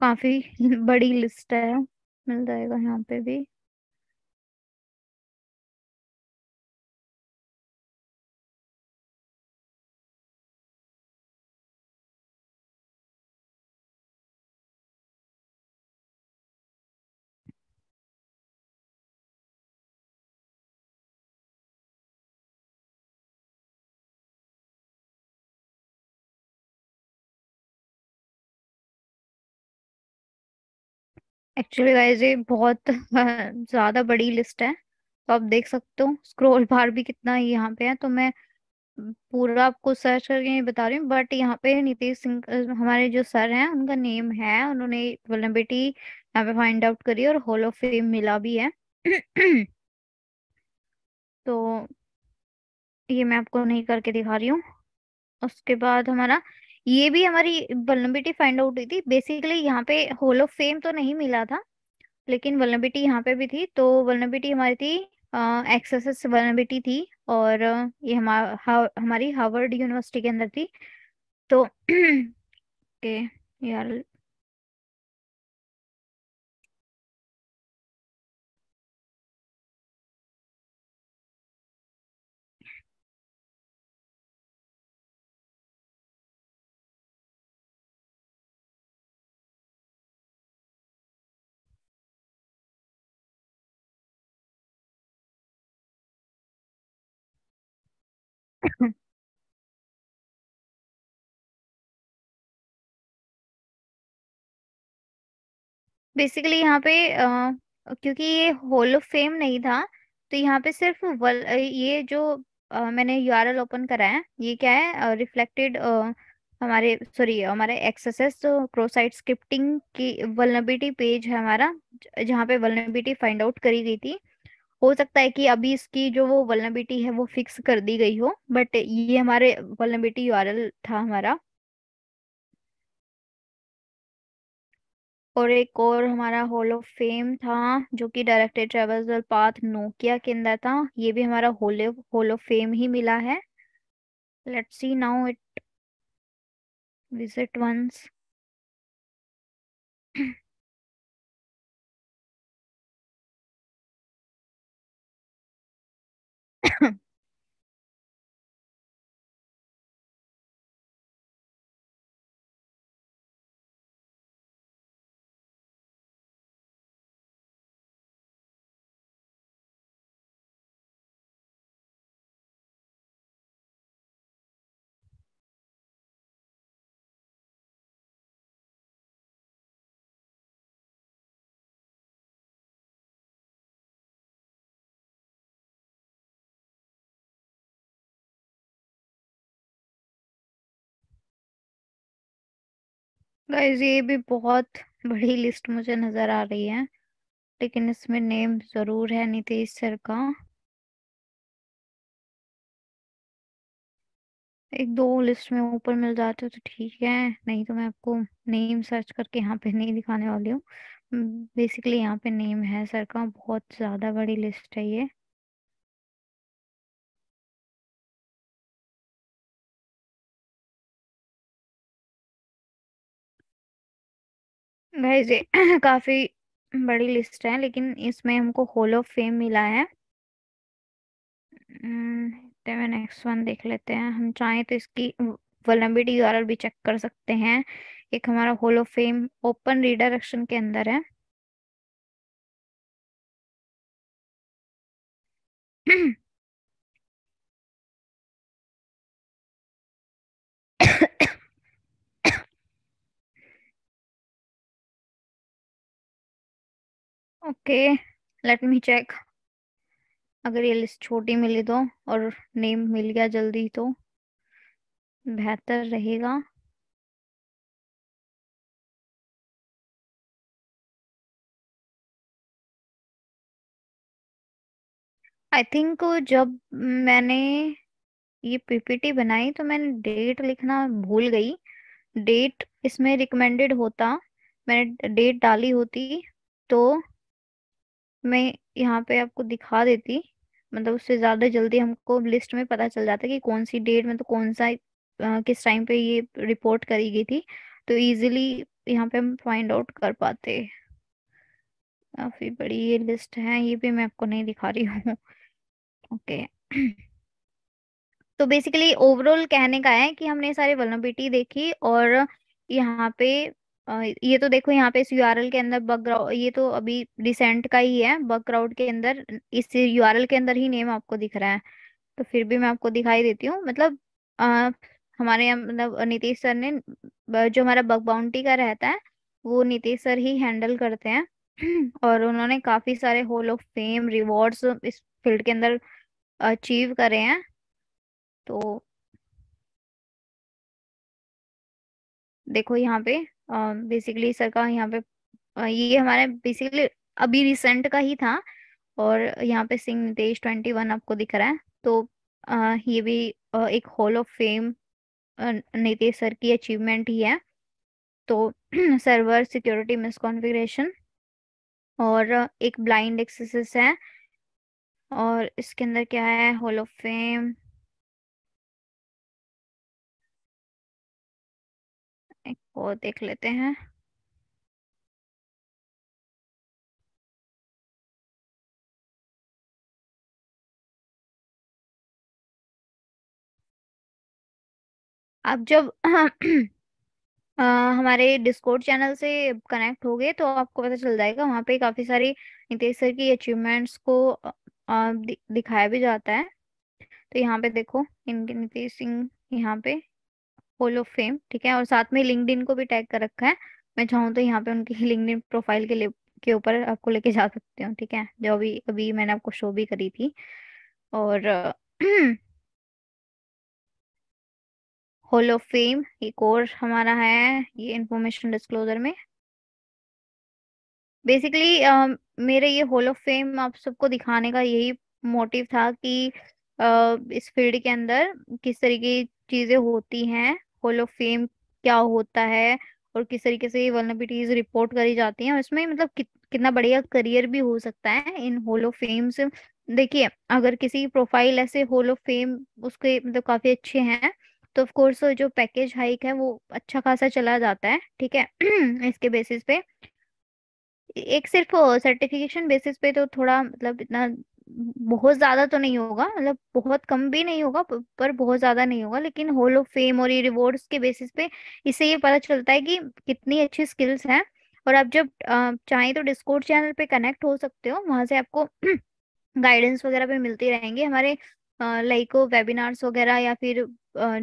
काफी बड़ी लिस्ट है मिल जाएगा यहाँ पे भी एक्चुअली गाइस ये बहुत ज्यादा बड़ी लिस्ट है तो आप देख सकते हो स्क्रॉल बार भी कितना यहाँ पे है तो मैं पूरा आपको सर्च करके ये बता रही हूँ बट यहाँ पे नीतीश सिंह हमारे जो सर हैं उनका नेम है उन्होंने वलम्बिटी यहाँ पे फाइंड आउट करी और हॉल ऑफ फेम मिला भी है तो ये मैं आपको नहीं करके दिखा रही हूँ उसके बाद हमारा ये भी हमारी वलनबिटी फाइंड आउट हुई थी बेसिकली यहाँ पे होल ऑफ फेम तो नहीं मिला था लेकिन वलनबिटी यहाँ पे भी थी तो वलनबिटी हमारी थी एक्सेस वलनबिटी थी और ये हमार, हा, हमारी हार्वर्ड यूनिवर्सिटी के अंदर थी तो के यार बेसिकली यहाँ पे आ, क्योंकि ये हॉल ऑफ फेम नहीं था तो यहाँ पे सिर्फ वल, ये जो आ, मैंने यूआरएल ओपन करा है ये क्या है रिफ्लेक्टेड हमारे सॉरी हमारे एक्सेस तो क्रोसाइट स्क्रिप्टिंग की वलनबिटी पेज है हमारा जहाँ पे वलनबिटी फाइंड आउट करी गई थी हो सकता है कि अभी इसकी जो वो वलनबिटी है वो फिक्स कर दी गई हो बट ये हमारे वलनबिटी यूआरएल था हमारा और एक और हमारा हॉल ऑफ फेम था जो कि डायरेक्टेड ट्रेवल पाथ नोकिया के अंदर था ये भी हमारा हॉल हॉल ऑफ फेम ही मिला है let's see now it visit once guys ये भी बहुत बड़ी लिस्ट मुझे नजर आ रही है लेकिन इसमें नेम जरूर है नितेश सर का एक दो लिस्ट में ऊपर मिल जाते हो तो ठीक है नहीं तो मैं आपको नेम सर्च करके यहाँ पे नहीं दिखाने वाली हूँ बेसिकली hmm, यहाँ पे नेम है सर का बहुत ज़्यादा बड़ी लिस्ट है ये भाई जी काफी बड़ी लिस्ट है लेकिन इसमें हमको हॉल ऑफ फेम मिला है नेक्स्ट हम्म, वन देख लेते हैं हम चाहें तो इसकी वलम्बिटी भी चेक कर सकते हैं एक हमारा hall of fame open redirection के अंदर है ओके लेट मी चेक अगर ये लिस्ट छोटी मिली तो और नेम मिल गया जल्दी तो बेहतर रहेगा आई थिंक जब मैंने ये पीपीटी बनाई तो मैंने डेट लिखना भूल गई डेट इसमें रिकमेंडेड होता मैंने डेट डाली होती तो मैं यहाँ पे आपको दिखा देती मतलब उससे ज़्यादा जल्दी हमको लिस्ट में पता चल जाता कि कौन सी डेट में तो कौन सा आ, किस टाइम पे ये रिपोर्ट करी गई थी तो इजीली यहाँ पे हम फाइंड आउट कर पाते काफ़ी बड़ी ये लिस्ट है ये भी मैं आपको नहीं दिखा रही हूँ ओके तो बेसिकली ओवरऑल कहने का है कि हमने सारे वलनबिलिटी देखी और यहाँ पे ये तो देखो यहाँ पे इस यू के अंदर बग ये तो अभी रिसेंट का ही है बग क्राउड के अंदर इस यू के अंदर ही नेम आपको दिख रहा है तो फिर भी मैं आपको दिखाई देती हूँ मतलब आ, हमारे यहाँ मतलब नीतीश सर ने जो हमारा बग बाउंटी का रहता है वो नीतीश सर ही हैंडल करते हैं और उन्होंने काफी सारे होल ऑफ फेम रिवॉर्ड्स इस फील्ड के अंदर अचीव करे हैं तो देखो यहाँ पे बेसिकली सर का यहाँ पे ये हमारे बेसिकली अभी रिसेंट का ही था और यहाँ पे सिंह नितेश ट्वेंटी वन आपको दिख रहा है तो आ, ये भी आ, एक hall of fame Nitesh sir की अचीवमेंट ही है तो सर्वर सिक्योरिटी मिसकॉन्फ़िगरेशन और एक ब्लाइंड एक्सेस है और इसके अंदर क्या है हॉल ऑफ फेम वो देख लेते हैं अब जब आ, हमारे डिस्कोर्ड चैनल से कनेक्ट हो गए तो आपको पता चल जाएगा वहां पे काफ़ी सारी नितेश सर की अचीवमेंट्स को आ, दि, दिखाया भी जाता है तो यहाँ पे देखो इनके नितेश सिंह यहाँ पे होल ऑफ फेम ठीक है और साथ में लिंकड को भी टैग कर रखा है मैं चाहूँ तो यहाँ पे उनकी लिंकड प्रोफाइल के लिए के ऊपर आपको लेके जा सकती हूँ ठीक है जो अभी अभी मैंने आपको शो भी करी थी और होल ऑफ फेम ये कोर्स हमारा है ये इंफॉर्मेशन डिस्क्लोजर में बेसिकली uh, मेरे ये होल ऑफ फेम आप सबको दिखाने का यही मोटिव था कि uh, इस फील्ड के अंदर किस तरीके की चीज़ें होती हैं हॉल ऑफ फेम क्या होता है और किस तरीके से ये वर्नबिलिटीज रिपोर्ट करी जाती हैं और इसमें मतलब कि, कितना बढ़िया करियर भी हो सकता है इन हॉल ऑफ फेम से देखिए अगर किसी प्रोफाइल ऐसे हॉल ऑफ फेम उसके मतलब काफी अच्छे हैं तो ऑफ कोर्स जो पैकेज हाइक है वो अच्छा खासा चला जाता है ठीक है इसके बेसिस पे एक सिर्फ सर्टिफिकेशन बेसिस पे तो थोड़ा मतलब इतना बहुत ज्यादा तो नहीं होगा मतलब बहुत कम भी नहीं होगा पर बहुत ज्यादा नहीं होगा लेकिन हॉल ऑफ फेम और ये रिवॉर्ड्स के बेसिस पे इससे ये पता चलता है कि कितनी अच्छी स्किल्स हैं और आप जब चाहें तो डिस्कोर्ड चैनल पे कनेक्ट हो सकते हो वहां से आपको गाइडेंस वगैरह भी मिलती रहेंगे हमारे लाइक वेबिनार्स वगैरह या फिर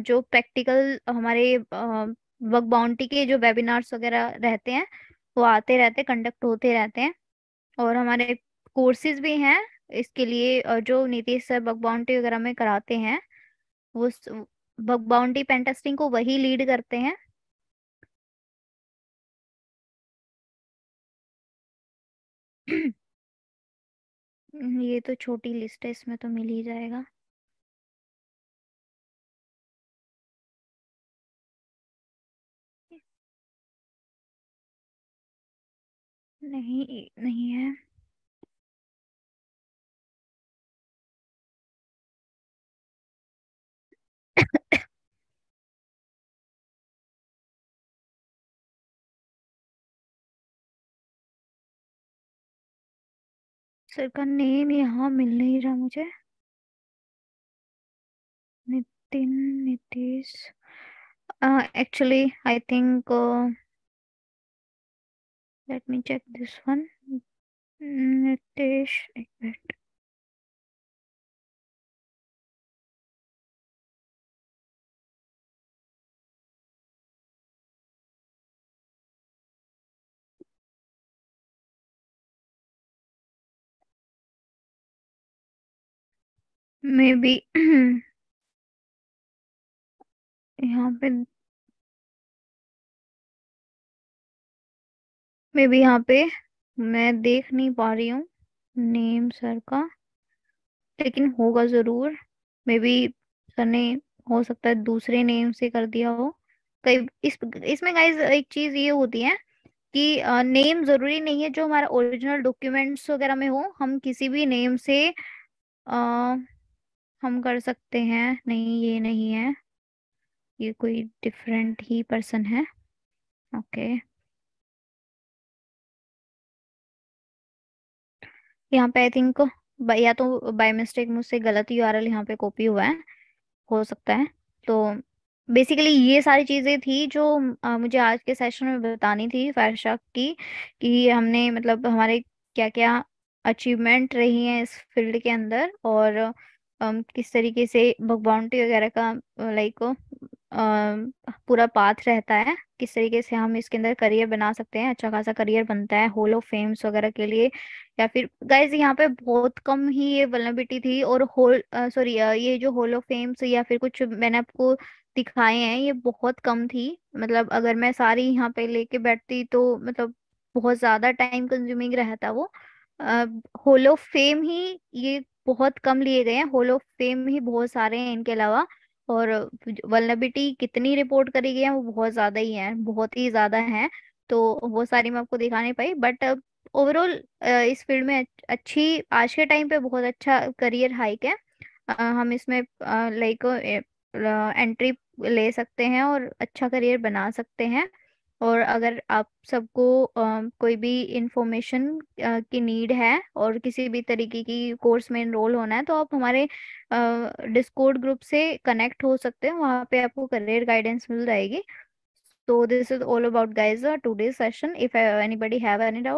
जो प्रैक्टिकल हमारे वर्क बाउंड्री के जो वेबिनार्स वगैरह रहते हैं वो आते रहते कंडक्ट होते रहते हैं और हमारे कोर्सेज भी हैं इसके लिए जो नीतीश सर बग बाउंड्री वगैरह में कराते हैं वो बग बाउंड्री पेन टेस्टिंग को वही लीड करते हैं हम्म, ये तो छोटी लिस्ट है इसमें तो मिल ही जाएगा नहीं नहीं है सर का नेम यहाँ मिल नहीं रहा मुझे Nitin Nitish actually I think let me check this one Nitesh एक मिनट मे बी यहाँ पे मे बी यहाँ पे मैं देख नहीं पा रही हूँ नेम सर का लेकिन होगा ज़रूर मे बी सर ने हो सकता है दूसरे नेम से कर दिया हो कई इस इसमें गाइज एक चीज़ ये होती है कि नेम ज़रूरी नहीं है जो हमारा ओरिजिनल डॉक्यूमेंट्स वगैरह में हो हम किसी भी नेम से आ, हम कर सकते हैं नहीं ये नहीं है ये कोई डिफरेंट ही पर्सन है ओके यहाँ पे आई थिंक या तो बाय मिस्टेक मुझसे गलत यू आर एल यहाँ पे कॉपी हुआ है हो सकता है तो बेसिकली ये सारी चीज़ें थी जो आ, मुझे आज के सेशन में बतानी थी फायर की कि हमने मतलब हमारे क्या क्या अचीवमेंट रही हैं इस फील्ड के अंदर और किस तरीके से बाउंड्री वगैरह का लाइक पूरा पाथ रहता है किस तरीके से हम इसके अंदर करियर बना सकते हैं अच्छा खासा करियर बनता है होलो फेम्स वगैरह के लिए या फिर गाइज यहाँ पे बहुत कम ही ये वलबिलिटी थी और होल सॉरी ये जो होलो फेम्स या फिर कुछ मैंने आपको दिखाए हैं ये बहुत कम थी मतलब अगर मैं सारी यहाँ पे लेके बैठती तो मतलब बहुत ज्यादा टाइम कंज्यूमिंग रहता वो होल ऑफ फेम ही ये बहुत कम लिए गए हैं होल ऑफ फेम ही बहुत सारे हैं इनके अलावा और वलनबिटी कितनी रिपोर्ट करी गई है वो बहुत ज्यादा ही है बहुत ही ज्यादा है तो वो सारी मैं आपको दिखा नहीं पाई बट ओवरऑल इस फील्ड में अच्छी आज के टाइम पे बहुत अच्छा करियर हाइक है हम इसमें लाइक एंट्री ले सकते हैं और अच्छा करियर बना सकते हैं और अगर आप सबको कोई भी इंफॉर्मेशन की नीड है और किसी भी तरीके की कोर्स में इनरोल होना है तो आप हमारे डिस्कोर्ड ग्रुप से कनेक्ट हो सकते हैं वहां पे आपको करियर गाइडेंस मिल जाएगी तो this is all about guys uh, today's session if uh, anybody have